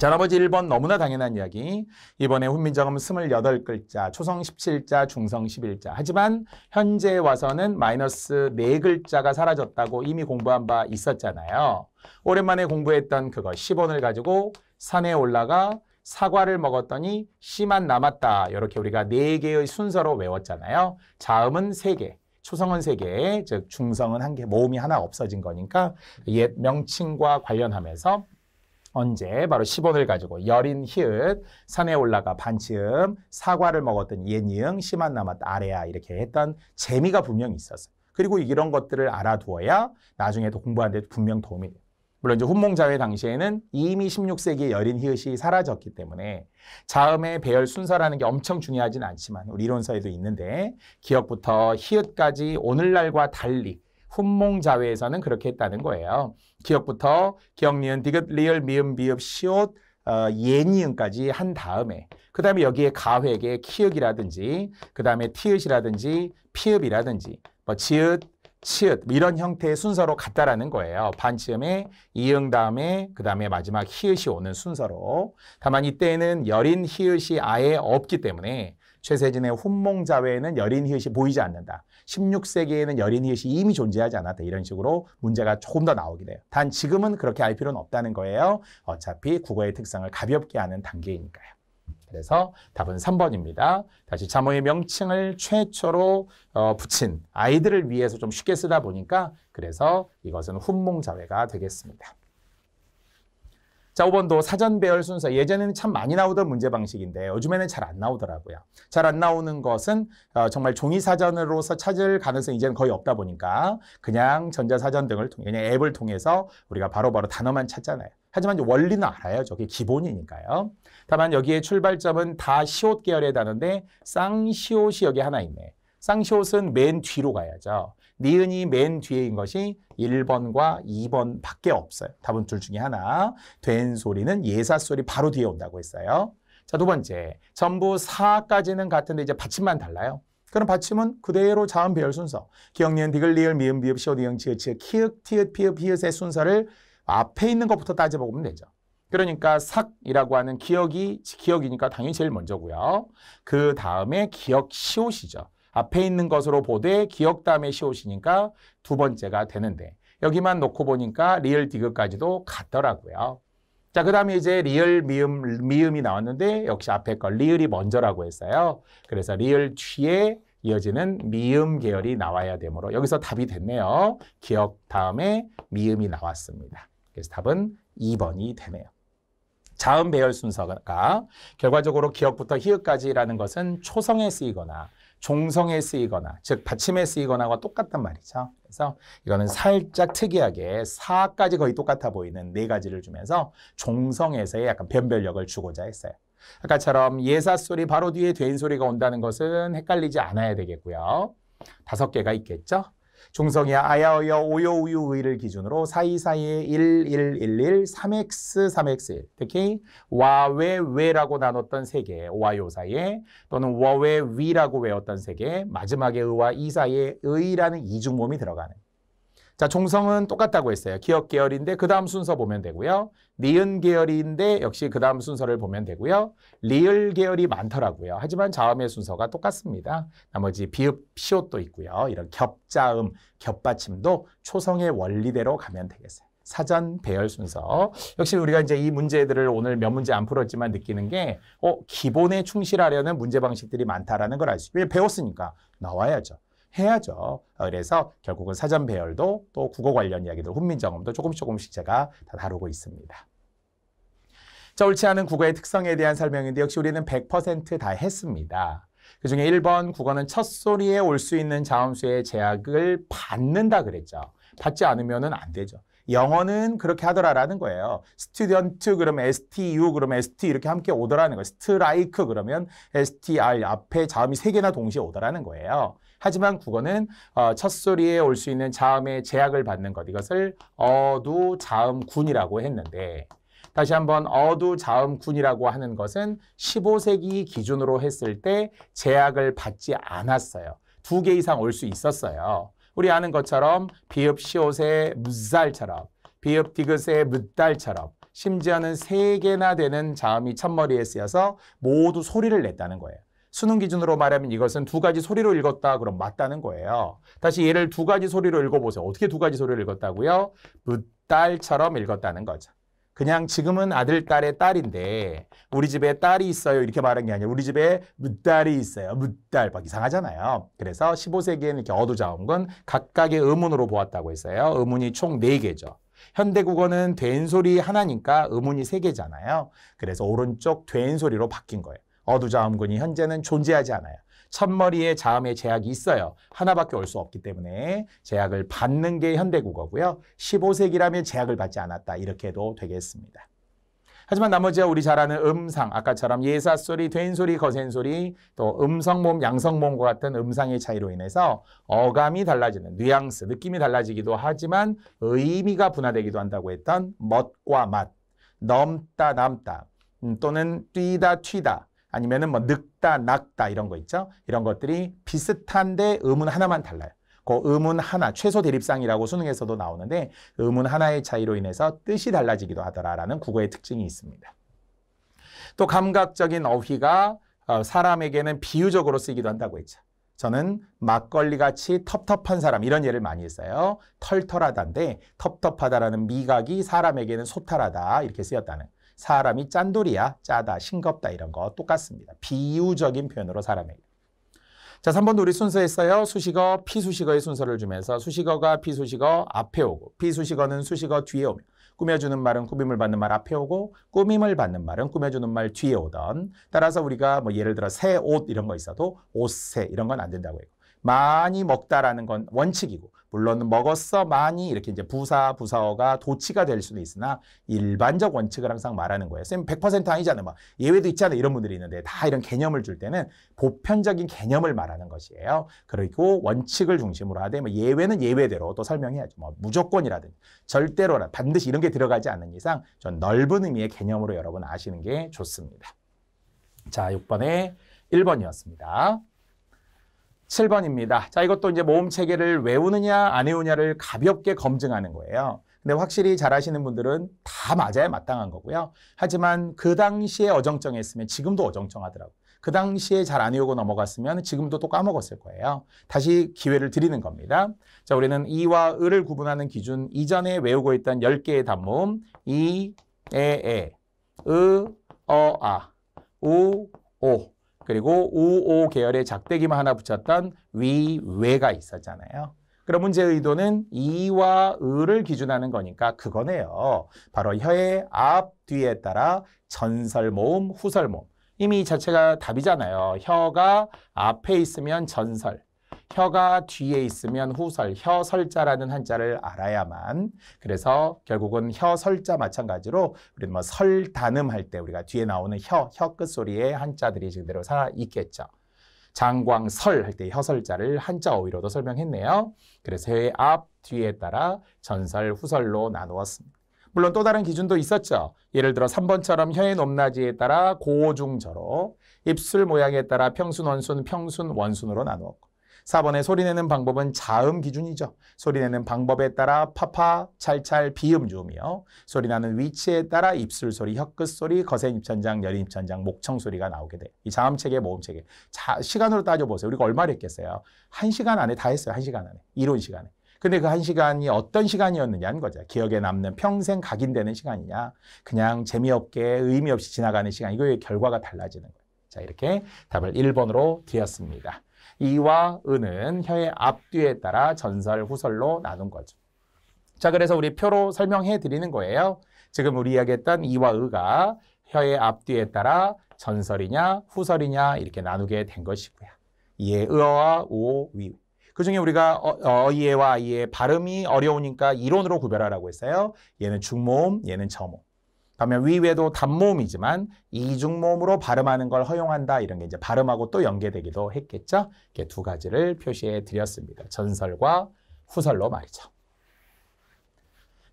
자, 할아버지 1번 너무나 당연한 이야기. 이번에 훈민정음 28글자, 초성 17자, 중성 11자. 하지만 현재 와서는 마이너스 4글자가 사라졌다고 이미 공부한 바 있었잖아요. 오랜만에 공부했던 그거 10원을 가지고 산에 올라가 사과를 먹었더니 씨만 남았다. 이렇게 우리가 4개의 순서로 외웠잖아요. 자음은 3개, 초성은 3개, 즉 중성은 1개, 모음이 하나 없어진 거니까 옛 명칭과 관련하면서 언제? 바로 10원을 가지고 여린 히읗, 산에 올라가 반치음, 사과를 먹었던 예니응, 심한 남았 아래야 이렇게 했던 재미가 분명히 있었어요. 그리고 이런 것들을 알아두어야 나중에 도 공부하는 데 분명 도움이 돼요. 물론 이제 훈몽자회 당시에는 이미 1 6세기 여린 히읗이 사라졌기 때문에 자음의 배열 순서라는 게 엄청 중요하진 않지만 우리 이론서에도 있는데 기억부터 히읗까지 오늘날과 달리 훈몽자회에서는 그렇게 했다는 거예요. 기억부터 기억, 니은, 디귿, 리을, 미음, 비읍, 시옷, 어, 예니은까지 한 다음에 그 다음에 여기에 가획의 키읔이라든지 그 다음에 티읕이라든지 피읍이라든지 뭐 지읒, 치읒 뭐 이런 형태의 순서로 갔다라는 거예요. 반치음에 이응 다음에 그 다음에 마지막 히읗이 오는 순서로 다만 이때는 여린 히읗이 아예 없기 때문에 최세진의 훈몽자회에는 여린 히읗이 보이지 않는다. 16세기에는 여린이읒이 이미 존재하지 않았다. 이런 식으로 문제가 조금 더 나오게 돼요. 단 지금은 그렇게 알 필요는 없다는 거예요. 어차피 국어의 특성을 가볍게 하는 단계이니까요. 그래서 답은 3번입니다. 다시 자모의 명칭을 최초로 어, 붙인 아이들을 위해서 좀 쉽게 쓰다 보니까 그래서 이것은 훈몽자회가 되겠습니다. 자, 5번도 사전 배열 순서. 예전에는 참 많이 나오던 문제 방식인데 요즘에는 잘 안 나오더라고요. 잘 안 나오는 것은 어, 정말 종이 사전으로서 찾을 가능성이 이제는 거의 없다 보니까 그냥 전자사전 등을 통해, 그냥 앱을 통해서 우리가 바로바로 바로 단어만 찾잖아요. 하지만 원리는 알아요. 저게 기본이니까요. 다만 여기에 출발점은 다 시옷 계열에다어인데 쌍시옷이 여기 하나 있네. 쌍시옷은 맨 뒤로 가야죠. 니은이 맨 뒤에인 것이 1번과 2번 밖에 없어요. 답은 둘 중에 하나. 된 소리는 예사 소리 바로 뒤에 온다고 했어요. 자, 두 번째. 전부 사까지는 같은데 이제 받침만 달라요. 그럼 받침은 그대로 자음 배열 순서. 기억 니은, 디귿, 리을, 미음, 비읍, 시옷, 이응, 지읒, 치읒, 키읔, 티읕 비읍, 비읗의 순서를 앞에 있는 것부터 따져보면 되죠. 그러니까 삭이라고 하는 기억이 기억이니까 당연히 제일 먼저고요. 그 다음에 기억 시옷이죠. 앞에 있는 것으로 보되 기억 다음에 시옷이니까 두 번째가 되는데 여기만 놓고 보니까 리을 디귿까지도 같더라고요. 자, 그 다음에 이제 리을 미음, 미음이 나왔는데 역시 앞에 걸 리을이 먼저라고 했어요. 그래서 리을 취에 이어지는 미음 계열이 나와야 되므로 여기서 답이 됐네요. 기억 다음에 미음이 나왔습니다. 그래서 답은 2번이 되네요. 자음 배열 순서가 결과적으로 기억부터 히읗까지라는 것은 초성에 쓰이거나 종성에 쓰이거나 즉 받침에 쓰이거나와 똑같단 말이죠. 그래서 이거는 살짝 특이하게 사까지 거의 똑같아 보이는 네 가지를 주면서 종성에서의 약간 변별력을 주고자 했어요. 아까처럼 예사 소리 바로 뒤에 된 소리가 온다는 것은 헷갈리지 않아야 되겠고요. 다섯 개가 있겠죠. 중성이 아야어여 오요우유의를 기준으로 사이사이에 1111, 3x, 3x1 특히 와외 외라고 나눴던 세 개, 와요 사이에 또는 워외 위라고 외웠던 세 개, 마지막에 의와 이 사이에 의라는 이중몸이 들어가는 자, 종성은 똑같다고 했어요. 기역 계열인데 그 다음 순서 보면 되고요. 니은 계열인데 역시 그 다음 순서를 보면 되고요. 리을 계열이 많더라고요. 하지만 자음의 순서가 똑같습니다. 나머지 비읍, 피옷도 있고요. 이런 겹자음, 겹받침도 초성의 원리대로 가면 되겠어요. 사전 배열 순서. 역시 우리가 이제 이 문제들을 오늘 몇 문제 안 풀었지만 느끼는 게, 어, 기본에 충실하려는 문제 방식들이 많다라는 걸 알 수 있어요. 왜 배웠으니까 나와야죠. 해야죠. 어, 그래서 결국은 사전 배열도 또 국어 관련 이야기들 훈민정음도 조금씩 조금씩 제가 다 다루고 있습니다. 자, 옳지 않은 국어의 특성에 대한 설명인데 역시 우리는 100%다 했습니다. 그 중에 1번 국어는 첫 소리에 올 수 있는 자음수의 제약을 받는다 그랬죠. 받지 않으면 안 되죠. 영어는 그렇게 하더라라는 거예요. 스튜던트 그럼 STU 그럼 ST 이렇게 함께 오더라는 거예요. 스트라이크 그러면 STR 앞에 자음이 세 개나 동시에 오더라는 거예요. 하지만 국어는 어, 첫 소리에 올 수 있는 자음의 제약을 받는 것 이것을 어두 자음군이라고 했는데 다시 한번 어두 자음군이라고 하는 것은 15세기 기준으로 했을 때 제약을 받지 않았어요. 두 개 이상 올 수 있었어요. 우리 아는 것처럼 비읍 시옷의 무살처럼 비읍 디귿의 무달처럼 심지어는 세개나 되는 자음이 첫머리에 쓰여서 모두 소리를 냈다는 거예요. 수능 기준으로 말하면 이것은 두 가지 소리로 읽었다 그럼 맞다는 거예요. 다시 얘를 두 가지 소리로 읽어보세요. 어떻게 두 가지 소리를 읽었다고요? 무달처럼 읽었다는 거죠. 그냥 지금은 아들, 딸의 딸인데 우리 집에 딸이 있어요 이렇게 말한 게 아니라 우리 집에 무딸이 있어요. 무딸 막 이상하잖아요. 그래서 15세기에는 이렇게 어두자음은 각각의 의문으로 보았다고 했어요. 의문이 총 4개죠. 현대 국어는 된소리 하나니까 의문이 3개잖아요 그래서 오른쪽 된소리로 바뀐 거예요. 어두자음군이 현재는 존재하지 않아요. 첫머리에 자음의 제약이 있어요. 하나밖에 올 수 없기 때문에 제약을 받는 게 현대국어고요. 15세기라면 제약을 받지 않았다. 이렇게 도 되겠습니다. 하지만 나머지와 우리 잘 아는 음상, 아까처럼 예사소리, 된소리, 거센소리, 또 음성모음, 양성모음과 같은 음상의 차이로 인해서 어감이 달라지는 뉘앙스, 느낌이 달라지기도 하지만 의미가 분화되기도 한다고 했던 멋과 맛, 넘다, 남다, 음, 또는 뛰다, 튀다, 아니면은 뭐 늑다, 낙다 이런 거 있죠. 이런 것들이 비슷한데 음은 하나만 달라요. 그음은 하나, 최소 대립상이라고 수능에서도 나오는데 음은 하나의 차이로 인해서 뜻이 달라지기도 하더라라는 국어의 특징이 있습니다. 또 감각적인 어휘가 어, 사람에게는 비유적으로 쓰이기도 한다고 했죠. 저는 막걸리같이 텁텁한 사람 이런 예를 많이 했어요. 털털하다인데 텁텁하다라는 미각이 사람에게는 소탈하다 이렇게 쓰였다는 사람이 짠돌이야, 짜다, 싱겁다 이런 거 똑같습니다. 비유적인 표현으로 사람에게. 자, 3번도 우리 순서했어요. 수식어, 피수식어의 순서를 주면서 수식어가 피수식어 앞에 오고 피수식어는 수식어 뒤에 오며 꾸며주는 말은 꾸밈을 받는 말 앞에 오고 꾸밈을 받는 말은 꾸며주는 말 뒤에 오던 따라서 우리가 뭐 예를 들어 새 옷 이런 거 있어도 옷 새 이런 건 안 된다고 해요. 많이 먹다라는 건 원칙이고 물론 먹었어 많이 이렇게 이제 부사 부사어가 도치가 될 수도 있으나 일반적 원칙을 항상 말하는 거예요. 쌤100% 아니잖아요. 막 예외도 있잖아요. 이런 분들이 있는데 다 이런 개념을 줄 때는 보편적인 개념을 말하는 것이에요. 그리고 원칙을 중심으로 하되 뭐 예외는 예외대로 또 설명해야죠. 뭐 무조건이라든지 절대로라 반드시 이런 게 들어가지 않는 이상 전 넓은 의미의 개념으로 여러분 아시는 게 좋습니다. 자, 6번에 1번이었습니다. 7번입니다. 자, 이것도 이제 모음 체계를 외우느냐 안 외우냐를 가볍게 검증하는 거예요. 근데 확실히 잘하시는 분들은 다 맞아야 마땅한 거고요. 하지만 그 당시에 어정쩡했으면 지금도 어정쩡하더라고요. 그 당시에 잘 안 외우고 넘어갔으면 지금도 또 까먹었을 거예요. 다시 기회를 드리는 겁니다. 자, 우리는 이와 을을 구분하는 기준 이전에 외우고 있던 10개의 단모음 이, 에, 에, 으, 어, 아, 우, 오, 그리고 우오 계열의 작대기만 하나 붙였던 위외가 있었잖아요. 그럼 문제의 의도는 이와 을을 기준하는 거니까 그거네요. 바로 혀의 앞, 뒤에 따라 전설 모음, 후설 모음. 이미 이 자체가 답이잖아요. 혀가 앞에 있으면 전설, 혀가 뒤에 있으면 후설, 혀설자라는 한자를 알아야만 그래서 결국은 혀설자 마찬가지로 우리는 뭐 설단음할 때 우리가 뒤에 나오는 혀, 혀 끝소리의 한자들이 제대로 살아있겠죠. 장광설 할 때 혀설자를 한자 어휘로도 설명했네요. 그래서 혀의 앞, 뒤에 따라 전설, 후설로 나누었습니다. 물론 또 다른 기준도 있었죠. 예를 들어 3번처럼 혀의 높낮이에 따라 고중저로 입술 모양에 따라 평순, 원순, 평순, 원순으로 나누었고 4번에 소리내는 방법은 자음 기준이죠. 소리내는 방법에 따라 파파, 찰찰, 비음 주음이요. 소리나는 위치에 따라 입술소리, 혀끝소리, 거센입천장, 여린입천장, 목청소리가 나오게 돼이 자음체계, 모음체계. 자, 시간으로 따져보세요. 우리가 얼마를 했겠어요? 한시간 안에 다 했어요. 한시간 안에. 이론 시간에. 근데 그 한 시간이 어떤 시간이었느냐는 거죠. 기억에 남는 평생 각인되는 시간이냐. 그냥 재미없게 의미 없이 지나가는 시간. 이거의 결과가 달라지는 거예요. 자, 이렇게 답을 1번으로 드렸습니다. 이와 은은 혀의 앞뒤에 따라 전설, 후설로 나눈 거죠. 자, 그래서 우리 표로 설명해 드리는 거예요. 지금 우리 이야기했던 이와 의가 혀의 앞뒤에 따라 전설이냐 후설이냐 이렇게 나누게 된 것이고요. 이에 의와 오, 위. 그중에 우리가 어, 어 이에와 이의 발음이 어려우니까 이론으로 구별하라고 했어요. 얘는 중모음, 얘는 저모음. 그러면 위외도 단모음이지만 이중모음으로 발음하는 걸 허용한다 이런 게 이제 발음하고 또 연계되기도 했겠죠. 이렇게 두 가지를 표시해 드렸습니다. 전설과 후설로 말이죠.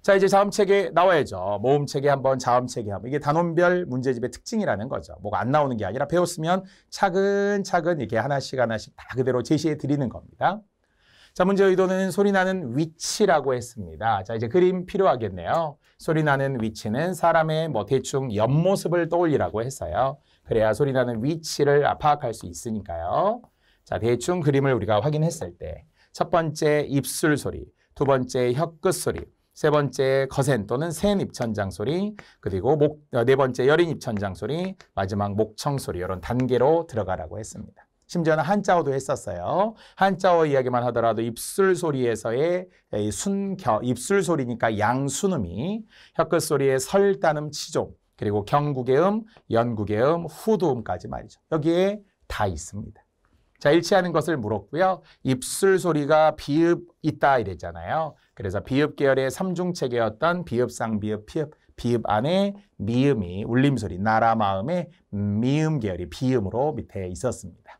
자 이제 자음체계 나와야죠. 모음체계 한번 자음체계 한번 이게 단원별 문제집의 특징이라는 거죠. 뭐가 안 나오는 게 아니라 배웠으면 차근차근 이렇게 하나씩 하나씩 다 그대로 제시해 드리는 겁니다. 자, 문제 의도는 소리나는 위치라고 했습니다. 자, 이제 그림 필요하겠네요. 소리나는 위치는 사람의 뭐 대충 옆모습을 떠올리라고 했어요. 그래야 소리나는 위치를 파악할 수 있으니까요. 자, 대충 그림을 우리가 확인했을 때 첫 번째 입술 소리, 두 번째 혀끝 소리, 세 번째 거센 또는 센 입천장 소리, 그리고 목, 어, 네 번째 여린 입천장 소리, 마지막 목청 소리 이런 단계로 들어가라고 했습니다. 심지어는 한자어도 했었어요. 한자어 이야기만 하더라도 입술 소리에서의 순겨, 입술 소리니까 양순음이 혀끝 소리의 설단음 치종, 그리고 경구의 음, 연구의 음, 후두음까지 말이죠. 여기에 다 있습니다. 자, 일치하는 것을 물었고요. 입술 소리가 비읍 있다 이랬잖아요. 그래서 비읍 계열의 삼중체계였던 비읍상 비읍 피읍 비읍 안에 미음이 울림 소리 나라 마음의 미음 계열이 비음으로 밑에 있었습니다.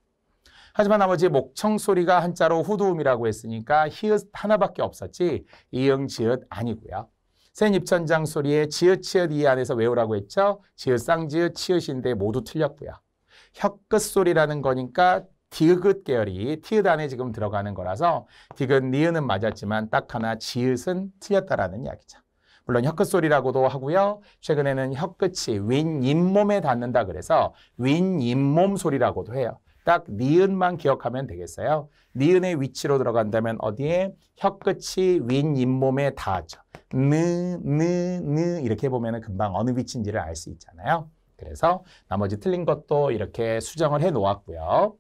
하지만 나머지 목청 소리가 한자로 후두음이라고 했으니까 히읗 하나밖에 없었지 이응 지읒 아니고요. 센 입천장 소리에 지읒 치읒 이 안에서 외우라고 했죠. 지읒 쌍지읒 치읒인데 모두 틀렸고요. 혀끝 소리라는 거니까 디귿 계열이 티읒 안에 지금 들어가는 거라서 디귿 니은은 맞았지만 딱 하나 지읒은 틀렸다라는 이야기죠. 물론 혀끝 소리라고도 하고요. 최근에는 혀끝이 윗 잇몸에 닿는다 그래서 윗 잇몸 소리라고도 해요. 딱 니은만 기억하면 되겠어요. 니은의 위치로 들어간다면 어디에? 혀끝이 윗잇몸에 닿죠. 느, 느, 느 이렇게 보면 금방 어느 위치인지를 알 수 있잖아요. 그래서 나머지 틀린 것도 이렇게 수정을 해 놓았고요.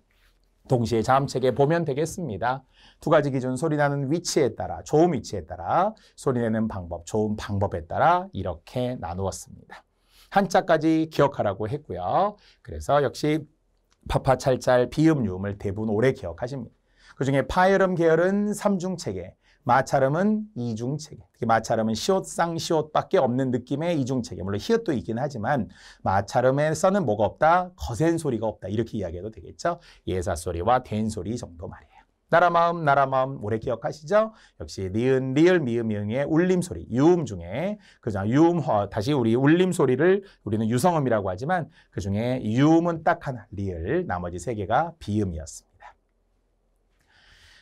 동시에 자음책에 보면 되겠습니다. 두 가지 기준 소리 나는 위치에 따라, 좋은 위치에 따라, 소리 내는 방법, 좋은 방법에 따라 이렇게 나누었습니다. 한자까지 기억하라고 했고요. 그래서 역시 파파찰짤 비음 유음을 대부분 오래 기억하십니다. 그 중에 파열음 계열은 3중 체계, 마찰음은 2중 체계. 특히 마찰음은 시옷, 상 시옷밖에 없는 느낌의 2중 체계. 물론 히읗도 있긴 하지만 마찰음에서는 뭐가 없다? 거센 소리가 없다. 이렇게 이야기해도 되겠죠? 예사 소리와 된 소리 정도 말이에요. 나라 마음 나라 마음 오래 기억하시죠? 역시 니은 리을 미음 이응의 울림 소리 유음 중에 그죠 유음허 다시 우리 울림 소리를 우리는 유성음이라고 하지만 그 중에 유음은 딱 하나 리을 나머지 세 개가 비음이었습니다.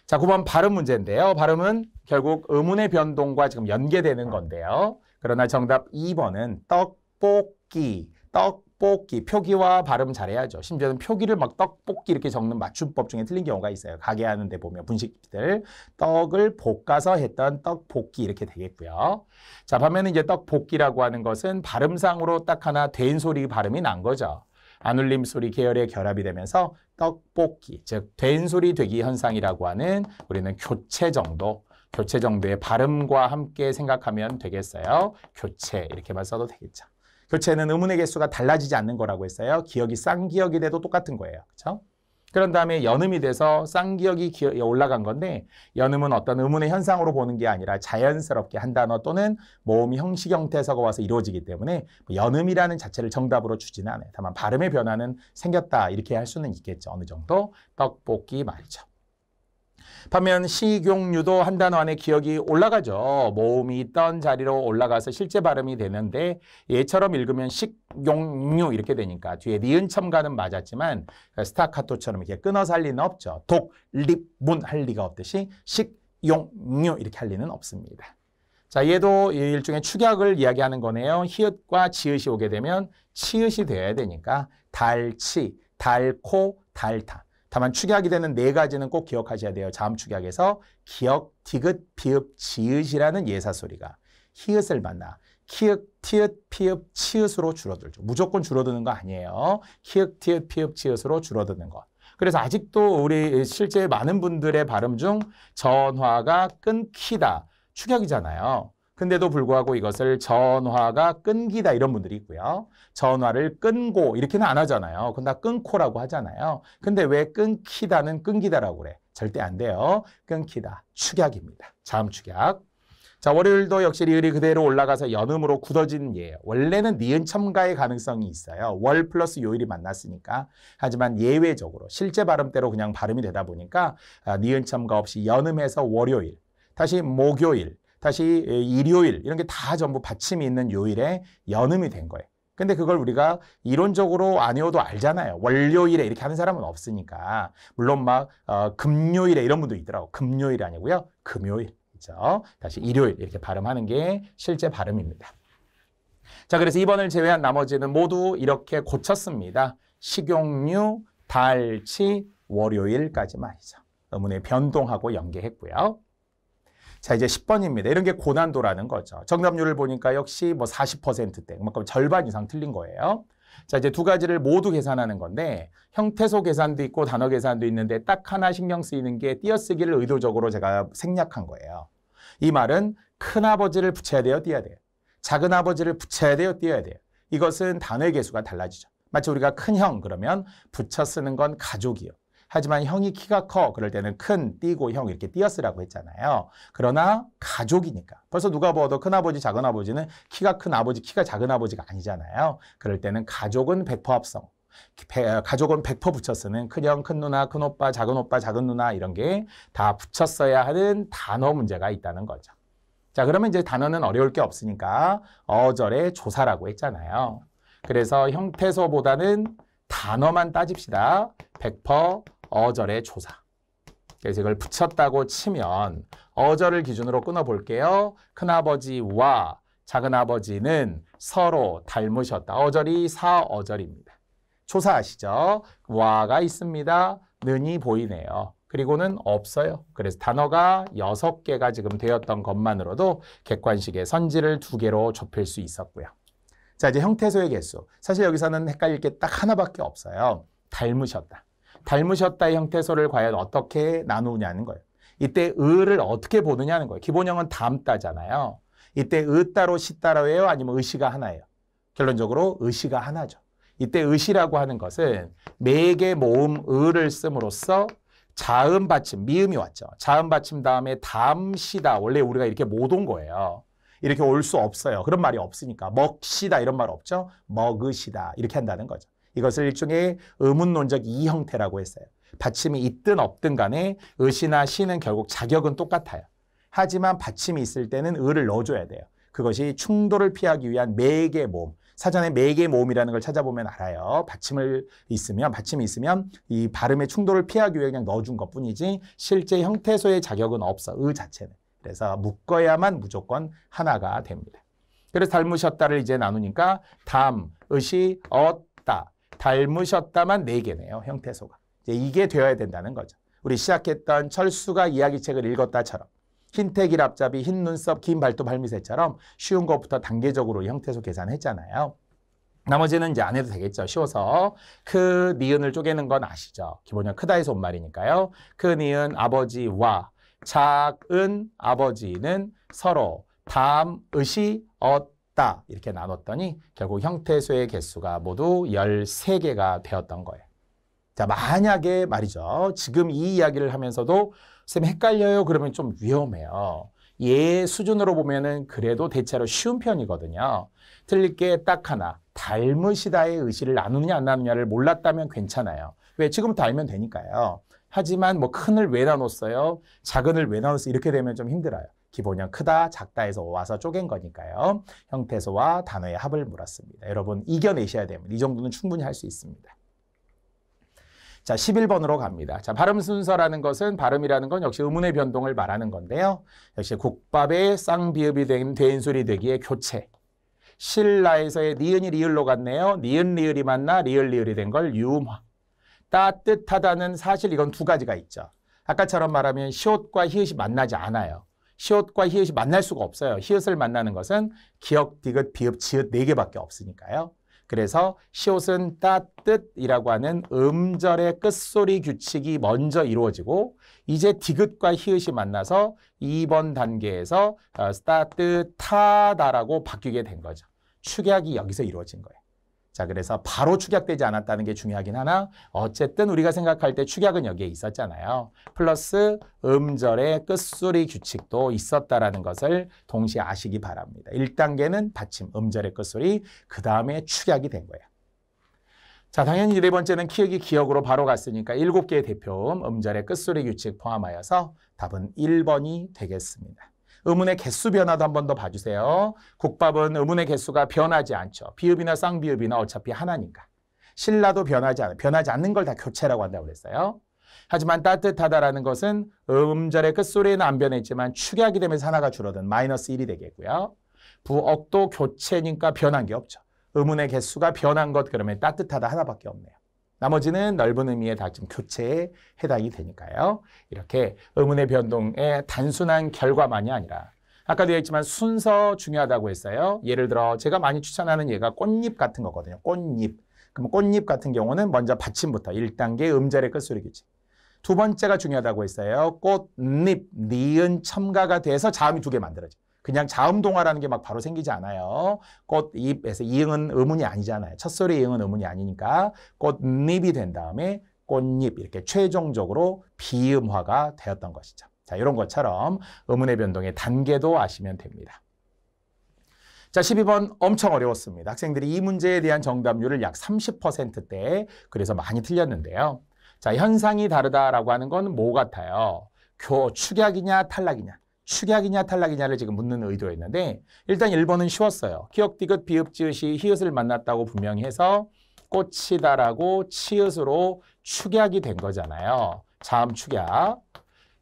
자, 9번 발음 문제인데요. 발음은 결국 음운의 변동과 지금 연계되는 건데요. 그러나 정답 2번은 떡볶이 떡 떡볶이 표기와 발음 잘해야죠. 심지어는 표기를 막 떡볶이 이렇게 적는 맞춤법 중에 틀린 경우가 있어요. 가게 하는데 보면 분식집들 떡을 볶아서 했던 떡볶이 이렇게 되겠고요. 자 반면에 이제 떡볶이라고 하는 것은 발음상으로 딱 하나 된 소리 발음이 난 거죠. 안울림 소리 계열의 결합이 되면서 떡볶이 즉된 소리 되기 현상이라고 하는 우리는 교체 정도 교체 정도의 발음과 함께 생각하면 되겠어요. 교체 이렇게만 써도 되겠죠. 교체는 의문의 개수가 달라지지 않는 거라고 했어요. 기억이 쌍기억이 돼도 똑같은 거예요. 그렇죠? 그런 다음에 연음이 돼서 쌍기억이 올라간 건데 연음은 어떤 의문의 현상으로 보는 게 아니라 자연스럽게 한 단어 또는 모음 형식 형태에서 와서 이루어지기 때문에 뭐 연음이라는 자체를 정답으로 주지는 않아요. 다만 발음의 변화는 생겼다 이렇게 할 수는 있겠죠. 어느 정도 떡볶이 말이죠. 반면 식용유도 한 단어 안에 기억이 올라가죠. 모음이 있던 자리로 올라가서 실제 발음이 되는데 얘처럼 읽으면 식용유 이렇게 되니까 뒤에 니은 첨가는 맞았지만 스타카토처럼 이렇게 끊어 살리는 없죠. 독립문 할 리가 없듯이 식용유 이렇게 할 리는 없습니다. 자, 얘도 일종의 축약을 이야기하는 거네요. 히읗과 지읒이 오게 되면 치읒이 돼야 되니까 달치, 달코, 달타. 다만 축약이 되는 네 가지는 꼭 기억하셔야 돼요. 자음 축약에서 기역, 디귿, 비읍, 지읒이라는 예사 소리가 히읗을 만나 키읔, 티읒, 피읍, 치읒으로 줄어들죠. 무조건 줄어드는 거 아니에요. 키읔, 티읒, 피읍, 치읒으로 줄어드는 거. 그래서 아직도 우리 실제 많은 분들의 발음 중 전화가 끊기다 축약이잖아요. 근데도 불구하고 이것을 전화가 끊기다 이런 분들이 있고요. 전화를 끊고 이렇게는 안 하잖아요. 그건 다 끊고라고 하잖아요. 근데 왜 끊기다는 끊기다라고 그래? 절대 안 돼요. 끊기다. 축약입니다. 자음 축약. 자, 월요일도 역시 리을이 그대로 올라가서 연음으로 굳어진 예. 원래는 니은 첨가의 가능성이 있어요. 월 플러스 요일이 만났으니까. 하지만 예외적으로 실제 발음대로 그냥 발음이 되다 보니까 아, 니은 첨가 없이 연음해서 월요일, 다시 목요일, 다시 예, 일요일 이런 게 다 전부 받침이 있는 요일에 연음이 된 거예요. 근데 그걸 우리가 이론적으로 아니어도 알잖아요. 월요일에 이렇게 하는 사람은 없으니까. 물론 막 어, 금요일에 이런 분도 있더라고. 금요일 아니고요. 금요일. 있죠. 다시 일요일 이렇게 발음하는 게 실제 발음입니다. 자, 그래서 이번을 제외한 나머지는 모두 이렇게 고쳤습니다. 식용유, 달치, 월요일까지만이죠. 의문의 변동하고 연계했고요. 자, 이제 10번입니다. 이런 게 고난도라는 거죠. 정답률을 보니까 역시 뭐 40%대. 그만큼 절반 이상 틀린 거예요. 자, 이제 두 가지를 모두 계산하는 건데 형태소 계산도 있고 단어 계산도 있는데 딱 하나 신경 쓰이는 게 띄어쓰기를 의도적으로 제가 생략한 거예요. 이 말은 큰아버지를 붙여야 돼요, 띄어야 돼요. 작은아버지를 붙여야 돼요, 띄어야 돼요. 이것은 단어의 개수가 달라지죠. 마치 우리가 큰형 그러면 붙여 쓰는 건 가족이요. 하지만 형이 키가 커 그럴 때는 큰띠고형 이렇게 띄어쓰라고 했잖아요. 그러나 가족이니까 벌써 누가 보아도 큰아버지 작은아버지는 키가 큰 아버지 키가 작은 아버지가 아니잖아요. 그럴 때는 가족은 백포합성 어, 가족은 100% 붙여 쓰는 큰형, 큰누나, 큰오빠, 작은오빠, 작은누나 이런 게 다 붙여 써야 하는 단어 문제가 있다는 거죠. 자, 그러면 이제 단어는 어려울 게 없으니까 어절의 조사라고 했잖아요. 그래서 형태소보다는 단어만 따집시다. 100% 어절의 조사. 그래서 이걸 붙였다고 치면 어절을 기준으로 끊어볼게요. 큰아버지와 작은아버지는 서로 닮으셨다. 어절이 사어절입니다. 조사하시죠. 와가 있습니다. 는이 보이네요. 그리고는 없어요. 그래서 단어가 여섯 개가 지금 되었던 것만으로도 객관식의 선지를 두 개로 좁힐 수 있었고요. 자, 이제 형태소의 개수. 사실 여기서는 헷갈릴 게 딱 하나밖에 없어요. 닮으셨다. 닮으셨다의 형태소를 과연 어떻게 나누냐는 거예요. 이때 을을 어떻게 보느냐는 거예요. 기본형은 닮다잖아요 이때 으따로 시따로예요? 아니면 의시가 하나예요? 결론적으로 의시가 하나죠. 이때 의시라고 하는 것은 매개 모음 을을 씀으로써 자음 받침, 미음이 왔죠. 자음 받침 다음에 담시다. 원래 우리가 이렇게 못 온 거예요. 이렇게 올 수 없어요. 그런 말이 없으니까. 먹시다 이런 말 없죠. 먹으시다 이렇게 한다는 거죠. 이것을 일종의 의문론적 이 형태라고 했어요. 받침이 있든 없든 간에 의시나 시는 결국 자격은 똑같아요. 하지만 받침이 있을 때는 을을 넣어줘야 돼요. 그것이 충돌을 피하기 위한 매개 몸. 사전에 매개 몸이라는걸 찾아보면 알아요. 받침을 있으면 받침이 있으면 이 발음의 충돌을 피하기 위해 그냥 넣어준 것뿐이지 실제 형태소의 자격은 없어. 의 자체는. 그래서 묶어야만 무조건 하나가 됩니다. 그래서 닮으셨다를 이제 나누니까 담, 의시, 얻다. 닮으셨다만 네개네요 형태소가. 이제 이게 되어야 된다는 거죠. 우리 시작했던 철수가 이야기책을 읽었다처럼 흰택일 앞잡이, 흰 눈썹, 긴 발톱, 발미새처럼 쉬운 것부터 단계적으로 형태소 계산했잖아요. 나머지는 이제 안 해도 되겠죠. 쉬워서. 크, 니은을 쪼개는 건 아시죠? 기본형 크다에서 온 말이니까요. 크, 니은, 아버지와 작은 아버지는 서로 담, 의시, 어, 같다 이렇게 나눴더니 결국 형태수의 개수가 모두 13개가 되었던 거예요. 자, 만약에 말이죠. 지금 이 이야기를 하면서도 쌤 헷갈려요 그러면 좀 위험해요. 얘 예 수준으로 보면은 그래도 대체로 쉬운 편이거든요. 틀릴 게 딱 하나. 닮으시다의 의시를 나누느냐 안 나누느냐를 몰랐다면 괜찮아요. 왜? 지금부터 알면 되니까요. 하지만 뭐 큰을 왜 나눴어요? 작은을 왜 나눴어요? 이렇게 되면 좀 힘들어요. 기본형 크다, 작다에서 와서 쪼갠 거니까요. 형태소와 단어의 합을 물었습니다. 여러분 이겨내셔야 됩니다. 이 정도는 충분히 할 수 있습니다. 자, 11번으로 갑니다. 자, 발음 순서라는 것은 발음이라는 건 역시 의문의 변동을 말하는 건데요. 역시 국밥에 쌍비읍이 된된술이 되기에 교체. 신라에서의 니은이 리을로 갔네요. 니은 리을이 만나 리을 리을이 된 걸 유음화. 따뜻하다는 사실 이건 두 가지가 있죠. 아까처럼 말하면 시옷과 히읗이 만나지 않아요. 시옷과 히읗이 만날 수가 없어요. 히읗을 만나는 것은 기역, 디귿, 비읍, 지읒 네 개밖에 없으니까요. 그래서 시옷은 따뜻이라고 하는 음절의 끝소리 규칙이 먼저 이루어지고 이제 디귿과 히읗이 만나서 2번 단계에서 어, 따뜻하다라고 바뀌게 된 거죠. 축약이 여기서 이루어진 거예요. 자, 그래서 바로 축약되지 않았다는 게 중요하긴 하나 어쨌든 우리가 생각할 때 축약은 여기에 있었잖아요. 플러스 음절의 끝소리 규칙도 있었다라는 것을 동시에 아시기 바랍니다. 1단계는 받침, 음절의 끝소리, 그 다음에 축약이 된 거예요. 자, 당연히 네 번째는 키우기 기억으로 바로 갔으니까 7 개의 대표음, 음절의 끝소리 규칙 포함하여서 답은 1번이 되겠습니다. 의문의 개수 변화도 한 번 더 봐주세요. 국밥은 의문의 개수가 변하지 않죠. 비읍이나 쌍비읍이나 어차피 하나니까. 신라도 변하지 않아 변하지 않는 걸 다 교체라고 한다고 그랬어요. 하지만 따뜻하다라는 것은 음절의 끝소리는 안 변했지만 축약이 되면서 하나가 줄어든 마이너스 1이 되겠고요. 부엌도 교체니까 변한 게 없죠. 의문의 개수가 변한 것 그러면 따뜻하다 하나밖에 없네요. 나머지는 넓은 의미의 다좀 교체에 해당이 되니까요. 이렇게 의문의 변동의 단순한 결과만이 아니라 아까도 얘기했지만 순서 중요하다고 했어요. 예를 들어 제가 많이 추천하는 예가 꽃잎 같은 거거든요. 꽃잎. 그럼 꽃잎 같은 경우는 먼저 받침부터 1단계 음절의 끝소리겠지. 두 번째가 중요하다고 했어요. 꽃잎, 니은, 첨가가 돼서 자음이 두 개 만들어져. 그냥 자음동화라는 게 막 바로 생기지 않아요. 꽃잎에서 이응은 의문이 아니잖아요. 첫소리 이응은 의문이 아니니까 꽃잎이 된 다음에 꽃잎 이렇게 최종적으로 비음화가 되었던 것이죠. 자, 이런 것처럼 의문의 변동의 단계도 아시면 됩니다. 자, 12번 엄청 어려웠습니다. 학생들이 이 문제에 대한 정답률을 약 30%대 그래서 많이 틀렸는데요. 자, 현상이 다르다라고 하는 건 뭐 같아요? 교 축약이냐 탈락이냐. 축약이냐 탈락이냐를 지금 묻는 의도였는데 일단 1번은 쉬웠어요. 기억, 디귿, 비읍, 지읒이 히읗을 만났다고 분명히 해서 꽃이다라고 치읓으로 축약이 된 거잖아요. 자음 축약.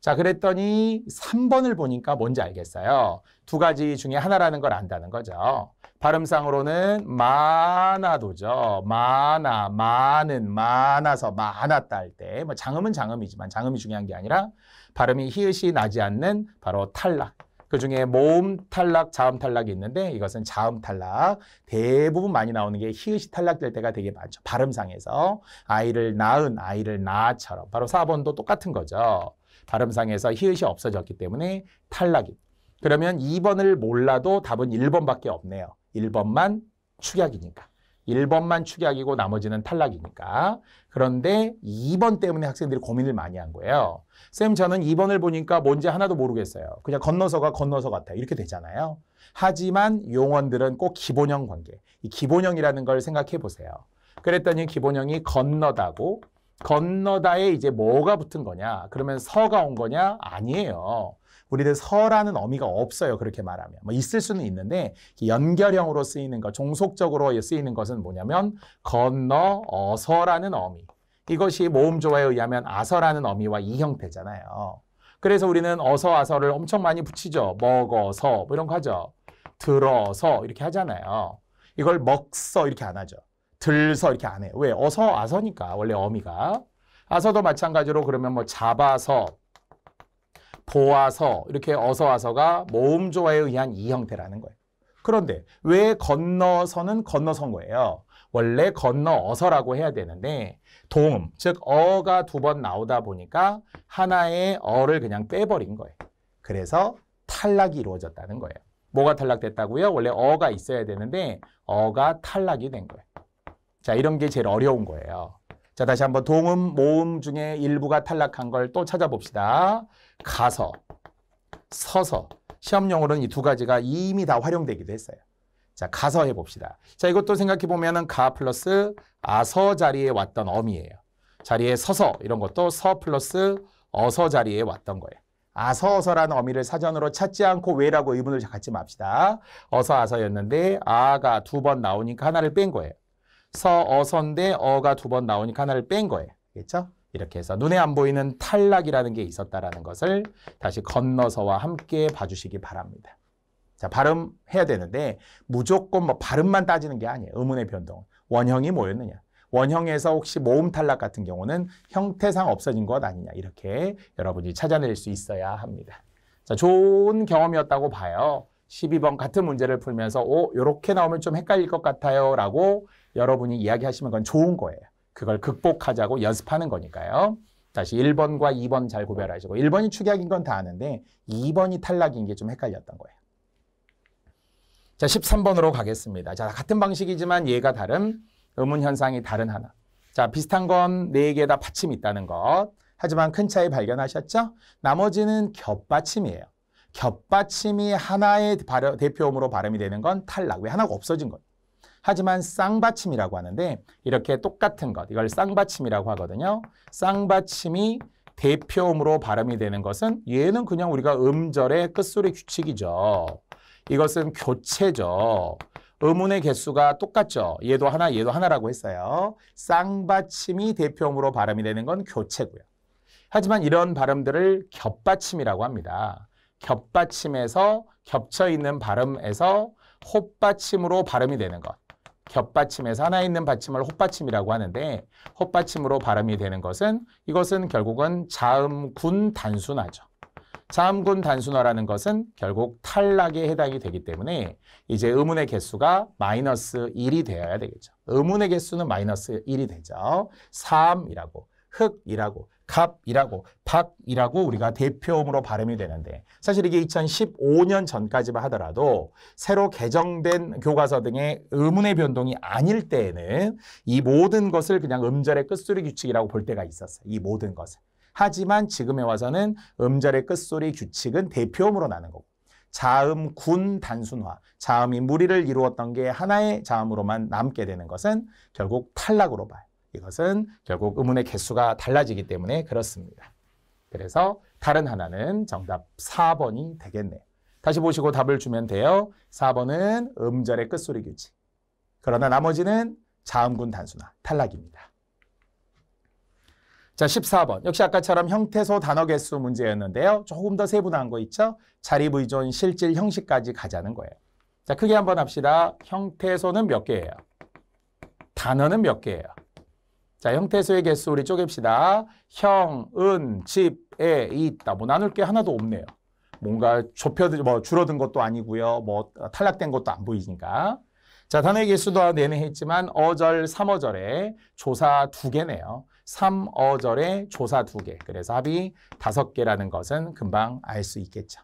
자, 그랬더니 3번을 보니까 뭔지 알겠어요. 두 가지 중에 하나라는 걸 안다는 거죠. 발음상으로는 많아도죠. 많아, 많은, 많아서 많았다 할 때. 뭐 장음은 장음이지만 장음이 중요한 게 아니라 발음이 히읗이 나지 않는 바로 탈락. 그 중에 모음 탈락, 자음 탈락이 있는데 이것은 자음 탈락. 대부분 많이 나오는 게 히읗이 탈락될 때가 되게 많죠. 발음상에서. 아이를 낳은, 아이를 낳아처럼. 바로 4번도 똑같은 거죠. 발음상에서 히읗이 없어졌기 때문에 탈락이 그러면 2번을 몰라도 답은 1번밖에 없네요. 1번만 축약이니까. 1번만 축약이고 나머지는 탈락이니까. 그런데 2번 때문에 학생들이 고민을 많이 한 거예요. 쌤, 저는 2번을 보니까 뭔지 하나도 모르겠어요. 그냥 건너서가 건너서 같아. 이렇게 되잖아요. 하지만 용언들은 꼭 기본형 관계. 이 기본형이라는 걸 생각해 보세요. 그랬더니 기본형이 건너다고 건너다에 이제 뭐가 붙은 거냐? 그러면 서가 온 거냐? 아니에요. 우리는 서라는 어미가 없어요. 그렇게 말하면. 뭐 있을 수는 있는데 연결형으로 쓰이는 것, 종속적으로 쓰이는 것은 뭐냐면 건너 어서라는 어미. 이것이 모음 조화에 의하면 아서라는 어미와 이 형태잖아요. 그래서 우리는 어서 아서를 엄청 많이 붙이죠. 먹어서 뭐 이런 거 하죠. 들어서 이렇게 하잖아요. 이걸 먹서 이렇게 안 하죠. 들서 이렇게 안 해. 요 왜? 어서 아서니까 원래 어미가. 아서도 마찬가지로 그러면 뭐 잡아서 보아서 이렇게 어서와서가 모음조화에 의한 이 형태라는 거예요. 그런데 왜 건너서는 건너선 거예요? 원래 건너어서라고 해야 되는데 동음, 즉 어가 두 번 나오다 보니까 하나의 어를 그냥 빼버린 거예요. 그래서 탈락이 이루어졌다는 거예요. 뭐가 탈락됐다고요? 원래 어가 있어야 되는데 어가 탈락이 된 거예요. 자, 이런 게 제일 어려운 거예요. 자, 다시 한번 동음, 모음 중에 일부가 탈락한 걸 또 찾아봅시다. 가서, 서서. 시험 용어로는 이 두 가지가 이미 다 활용되기도 했어요. 자, 가서 해봅시다. 자, 이것도 생각해보면 가 플러스 아서 자리에 왔던 어미예요 자리에 서서 이런 것도 서 플러스 어서 자리에 왔던 거예요. 아서 어서라는 어미를 사전으로 찾지 않고 왜라고 의문을 갖지 맙시다. 어서 아서였는데 아가 두 번 나오니까 하나를 뺀 거예요. 서 어선데 어가 두 번 나오니까 하나를 뺀 거예요. 그겠죠 이렇게 해서 눈에 안 보이는 탈락이라는 게 있었다라는 것을 다시 건너서와 함께 봐주시기 바랍니다. 자, 발음 해야 되는데 무조건 뭐 발음만 따지는 게 아니에요. 의문의 변동. 원형이 뭐였느냐. 원형에서 혹시 모음 탈락 같은 경우는 형태상 없어진 것 아니냐. 이렇게 여러분이 찾아낼 수 있어야 합니다. 자, 좋은 경험이었다고 봐요. 12번 같은 문제를 풀면서 오, 이렇게 나오면 좀 헷갈릴 것 같아요. 라고 여러분이 이야기하시면 그건 좋은 거예요. 그걸 극복하자고 연습하는 거니까요. 다시 1번과 2번 잘 구별하시고 1번이 축약인 건 다 아는데 2번이 탈락인 게 좀 헷갈렸던 거예요. 자, 13번으로 가겠습니다. 자, 같은 방식이지만 얘가 다른 의문 현상이 다른 하나. 자, 비슷한 건 네 개 다 받침이 있다는 것. 하지만 큰 차이 발견하셨죠? 나머지는 겹받침이에요. 겹받침이 하나의 발음, 대표음으로 발음이 되는 건 탈락. 왜 하나가 없어진 거예요. 하지만 쌍받침이라고 하는데 이렇게 똑같은 것, 이걸 쌍받침이라고 하거든요. 쌍받침이 대표음으로 발음이 되는 것은 얘는 그냥 우리가 음절의 끝소리 규칙이죠. 이것은 교체죠. 음운의 개수가 똑같죠. 얘도 하나, 얘도 하나라고 했어요. 쌍받침이 대표음으로 발음이 되는 건 교체고요. 하지만 이런 발음들을 겹받침이라고 합니다. 겹받침에서 겹쳐 있는 발음에서 헛받침으로 발음이 되는 것. 겹받침에서 하나 있는 받침을 헛받침이라고 하는데 헛받침으로 발음이 되는 것은 이것은 결국은 자음군 단순화죠. 자음군 단순화라는 것은 결국 탈락에 해당이 되기 때문에 이제 의문의 개수가 마이너스 1이 되어야 되겠죠. 의문의 개수는 마이너스 1이 되죠. 3이라고. 흑이라고 갑이라고 박이라고 우리가 대표음으로 발음이 되는데 사실 이게 2015년 전까지만 하더라도 새로 개정된 교과서 등의 의문의 변동이 아닐 때에는 이 모든 것을 그냥 음절의 끝소리 규칙이라고 볼 때가 있었어요. 이 모든 것을. 하지만 지금에 와서는 음절의 끝소리 규칙은 대표음으로 나는 거고 자음 군 단순화, 자음이 무리를 이루었던 게 하나의 자음으로만 남게 되는 것은 결국 탈락으로 봐요. 이것은 결국 의문의 개수가 달라지기 때문에 그렇습니다. 그래서 다른 하나는 정답 4번이 되겠네요. 다시 보시고 답을 주면 돼요. 4번은 음절의 끝소리 규칙. 그러나 나머지는 자음군 단순화, 탈락입니다. 자, 14번. 역시 아까처럼 형태소 단어 개수 문제였는데요. 조금 더 세분화한 거 있죠? 자립, 의존, 실질, 형식까지 가자는 거예요. 자, 크게 한번 합시다. 형태소는 몇 개예요? 단어는 몇 개예요? 자, 형태수의 개수 우리 쪼갭시다. 형, 은, 집, 에, 있다. 뭐 나눌 게 하나도 없네요. 뭔가 좁혀든, 뭐 줄어든 것도 아니고요. 뭐 탈락된 것도 안 보이니까. 자, 단어의 개수도 내내 했지만 어절, 삼어절에 조사 두 개네요. 삼어절에 조사 두 개. 그래서 합이 다섯 개라는 것은 금방 알 수 있겠죠.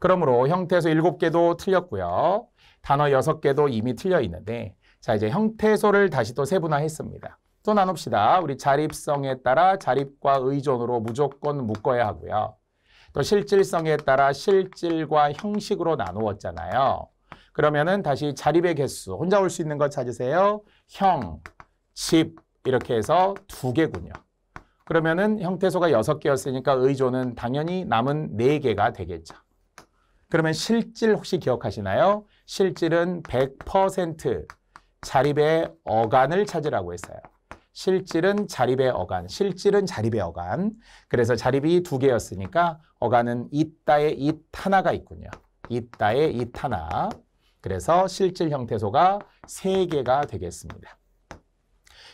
그러므로 형태소 일곱 개도 틀렸고요. 단어 여섯 개도 이미 틀려 있는데 자, 이제 형태소를 다시 또 세분화했습니다. 또 나눕시다. 우리 자립성에 따라 자립과 의존으로 무조건 묶어야 하고요. 또 실질성에 따라 실질과 형식으로 나누었잖아요. 그러면은 다시 자립의 개수, 혼자 올 수 있는 거 찾으세요. 형, 집 이렇게 해서 두 개군요. 그러면은 형태소가 여섯 개였으니까 의존은 당연히 남은 네 개가 되겠죠. 그러면 실질 혹시 기억하시나요? 실질은 100% 자립의 어간을 찾으라고 했어요. 실질은 자립의 어간, 실질은 자립의 어간. 그래서 자립이 두 개였으니까 어간은 있다의 있 하나가 있군요. 있다의 있 하나. 그래서 실질 형태소가 세 개가 되겠습니다.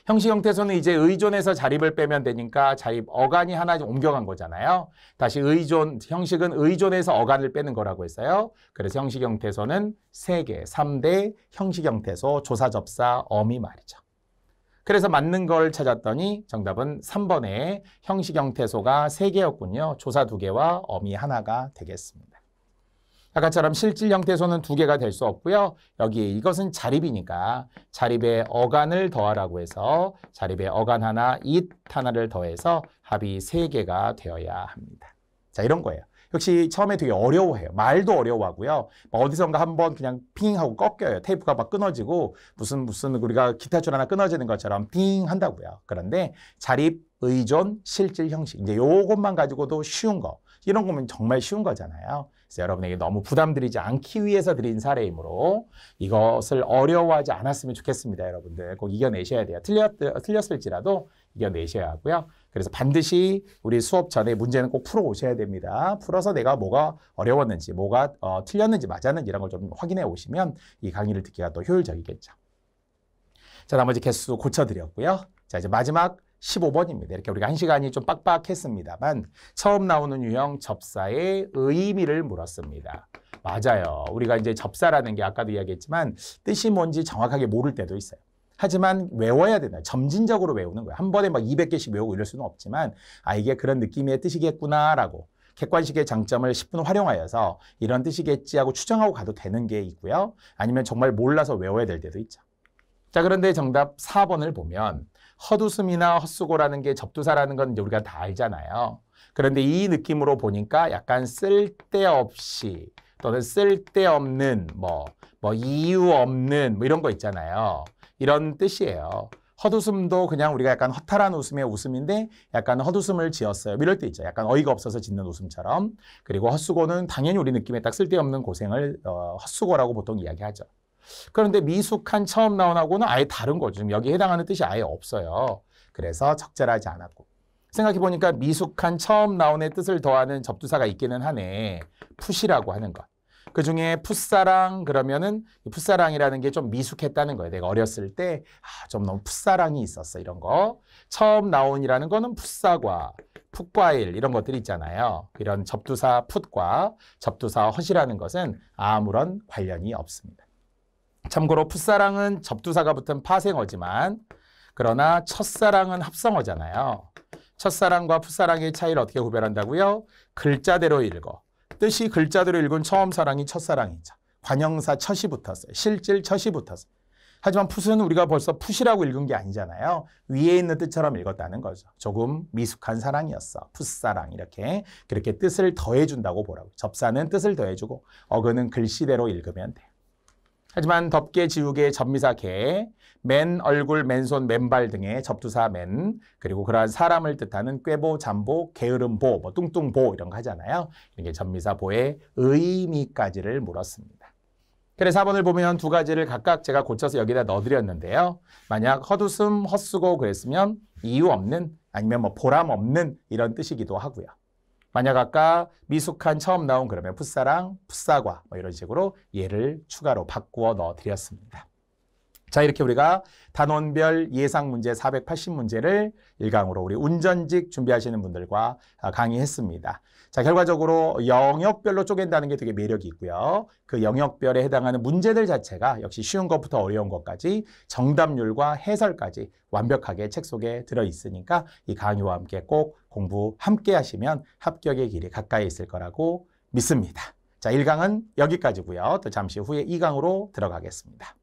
형식 형태소는 이제 의존에서 자립을 빼면 되니까 자립 어간이 하나 옮겨간 거잖아요. 다시 의존, 형식은 의존에서 어간을 빼는 거라고 했어요. 그래서 형식 형태소는 세개 3대 형식 형태소, 조사, 접사, 어미 말이죠. 그래서 맞는 걸 찾았더니 정답은 3번에 형식 형태소가 3개였군요. 조사 2개와 어미 하나가 되겠습니다. 아까처럼 실질 형태소는 2개가 될 수 없고요. 여기 이것은 자립이니까 자립의 어간을 더하라고 해서 자립의 어간 하나, 잇 하나를 더해서 합이 3개가 되어야 합니다. 자, 이런 거예요. 역시 처음에 되게 어려워해요. 말도 어려워하고요. 뭐 어디선가 한번 그냥 핑 하고 꺾여요. 테이프가 막 끊어지고 무슨 무슨 우리가 기타줄 하나 끊어지는 것처럼 핑 한다고요. 그런데 자립, 의존, 실질, 형식 이제 요것만 가지고도 쉬운 거 이런 거면 정말 쉬운 거잖아요. 그래서 여러분에게 너무 부담드리지 않기 위해서 드린 사례이므로 이것을 어려워하지 않았으면 좋겠습니다. 여러분들 꼭 이겨내셔야 돼요. 틀렸, 틀렸을지라도 이겨내셔야 하고요. 그래서 반드시 우리 수업 전에 문제는 꼭 풀어 오셔야 됩니다. 풀어서 내가 뭐가 어려웠는지, 뭐가 어, 틀렸는지, 맞았는지 이런 걸 좀 확인해 오시면 이 강의를 듣기가 더 효율적이겠죠. 자, 나머지 개수 고쳐드렸고요. 자, 이제 마지막 15번입니다. 이렇게 우리가 한 시간이 좀 빡빡했습니다만 처음 나오는 유형 접사의 의미를 물었습니다. 맞아요. 우리가 이제 접사라는 게 아까도 이야기했지만 뜻이 뭔지 정확하게 모를 때도 있어요. 하지만 외워야 되나 점진적으로 외우는 거야. 한 번에 막 200개씩 외우고 이럴 수는 없지만 아 이게 그런 느낌의 뜻이겠구나라고 객관식의 장점을 10분 활용하여서 이런 뜻이겠지 하고 추정하고 가도 되는 게 있고요. 아니면 정말 몰라서 외워야 될 때도 있죠. 자, 그런데 정답 4번을 보면 헛웃음이나 헛수고라는 게 접두사라는 건 이제 우리가 다 알잖아요. 그런데 이 느낌으로 보니까 약간 쓸데없이 또는 쓸데없는 뭐, 뭐 이유 없는 뭐 이런 거 있잖아요. 이런 뜻이에요. 헛웃음도 그냥 우리가 약간 허탈한 웃음의 웃음인데 약간 헛웃음을 지었어요. 이럴 때 있죠. 약간 어이가 없어서 짓는 웃음처럼. 그리고 헛수고는 당연히 우리 느낌에 딱 쓸데없는 고생을 어, 헛수고라고 보통 이야기하죠. 그런데 미숙한 처음 나온하고는 아예 다른 거죠. 여기 해당하는 뜻이 아예 없어요. 그래서 적절하지 않았고. 생각해보니까 미숙한 처음 나온의 뜻을 더하는 접두사가 있기는 하네. 푸시라고 하는 것. 그중에 풋사랑 그러면은 풋사랑이라는 게 좀 미숙했다는 거예요. 내가 어렸을 때좀 아, 너무 풋사랑이 있었어 이런 거. 처음 나온이라는 거는 풋사과, 풋과일 이런 것들이 있잖아요. 이런 접두사 풋과 접두사 허시라는 것은 아무런 관련이 없습니다. 참고로 풋사랑은 접두사가 붙은 파생어지만 그러나 첫사랑은 합성어잖아요. 첫사랑과 풋사랑의 차이를 어떻게 구별한다고요? 글자대로 읽어. 뜻이 글자대로 읽은 처음 사랑이 첫사랑이자 관형사 첫이 붙었어요. 실질 첫이 붙었어요. 하지만 풋은 우리가 벌써 풋이라고 읽은 게 아니잖아요. 위에 있는 뜻처럼 읽었다는 거죠. 조금 미숙한 사랑이었어. 풋사랑 이렇게 그렇게 뜻을 더해준다고 보라고. 접사는 뜻을 더해주고 어근은 글씨대로 읽으면 돼 하지만 덮개 지우개 접미사 개, 맨 얼굴 맨손 맨발 등의 접두사 맨, 그리고 그러한 사람을 뜻하는 꾀보 잠보 게으름보 뭐 뚱뚱보 이런 거 하잖아요. 이게 접미사 보의 의미까지를 물었습니다. 그래서 4번을 보면 두 가지를 각각 제가 고쳐서 여기다 넣어드렸는데요. 만약 헛웃음, 헛수고 그랬으면 이유 없는 아니면 뭐 보람 없는 이런 뜻이기도 하고요. 만약 아까 미숙한 처음 나온 그러면 풋사랑 풋사과 뭐 이런 식으로 예를 추가로 바꾸어 넣어드렸습니다. 자 이렇게 우리가 단원별 예상 문제 480문제를 일강으로 우리 운전직 준비하시는 분들과 아, 강의했습니다. 자, 결과적으로 영역별로 쪼갠다는 게 되게 매력이 있고요. 그 영역별에 해당하는 문제들 자체가 역시 쉬운 것부터 어려운 것까지 정답률과 해설까지 완벽하게 책 속에 들어 있으니까 이 강의와 함께 꼭 공부 함께 하시면 합격의 길이 가까이 있을 거라고 믿습니다. 자, 1강은 여기까지고요. 또 잠시 후에 2강으로 들어가겠습니다.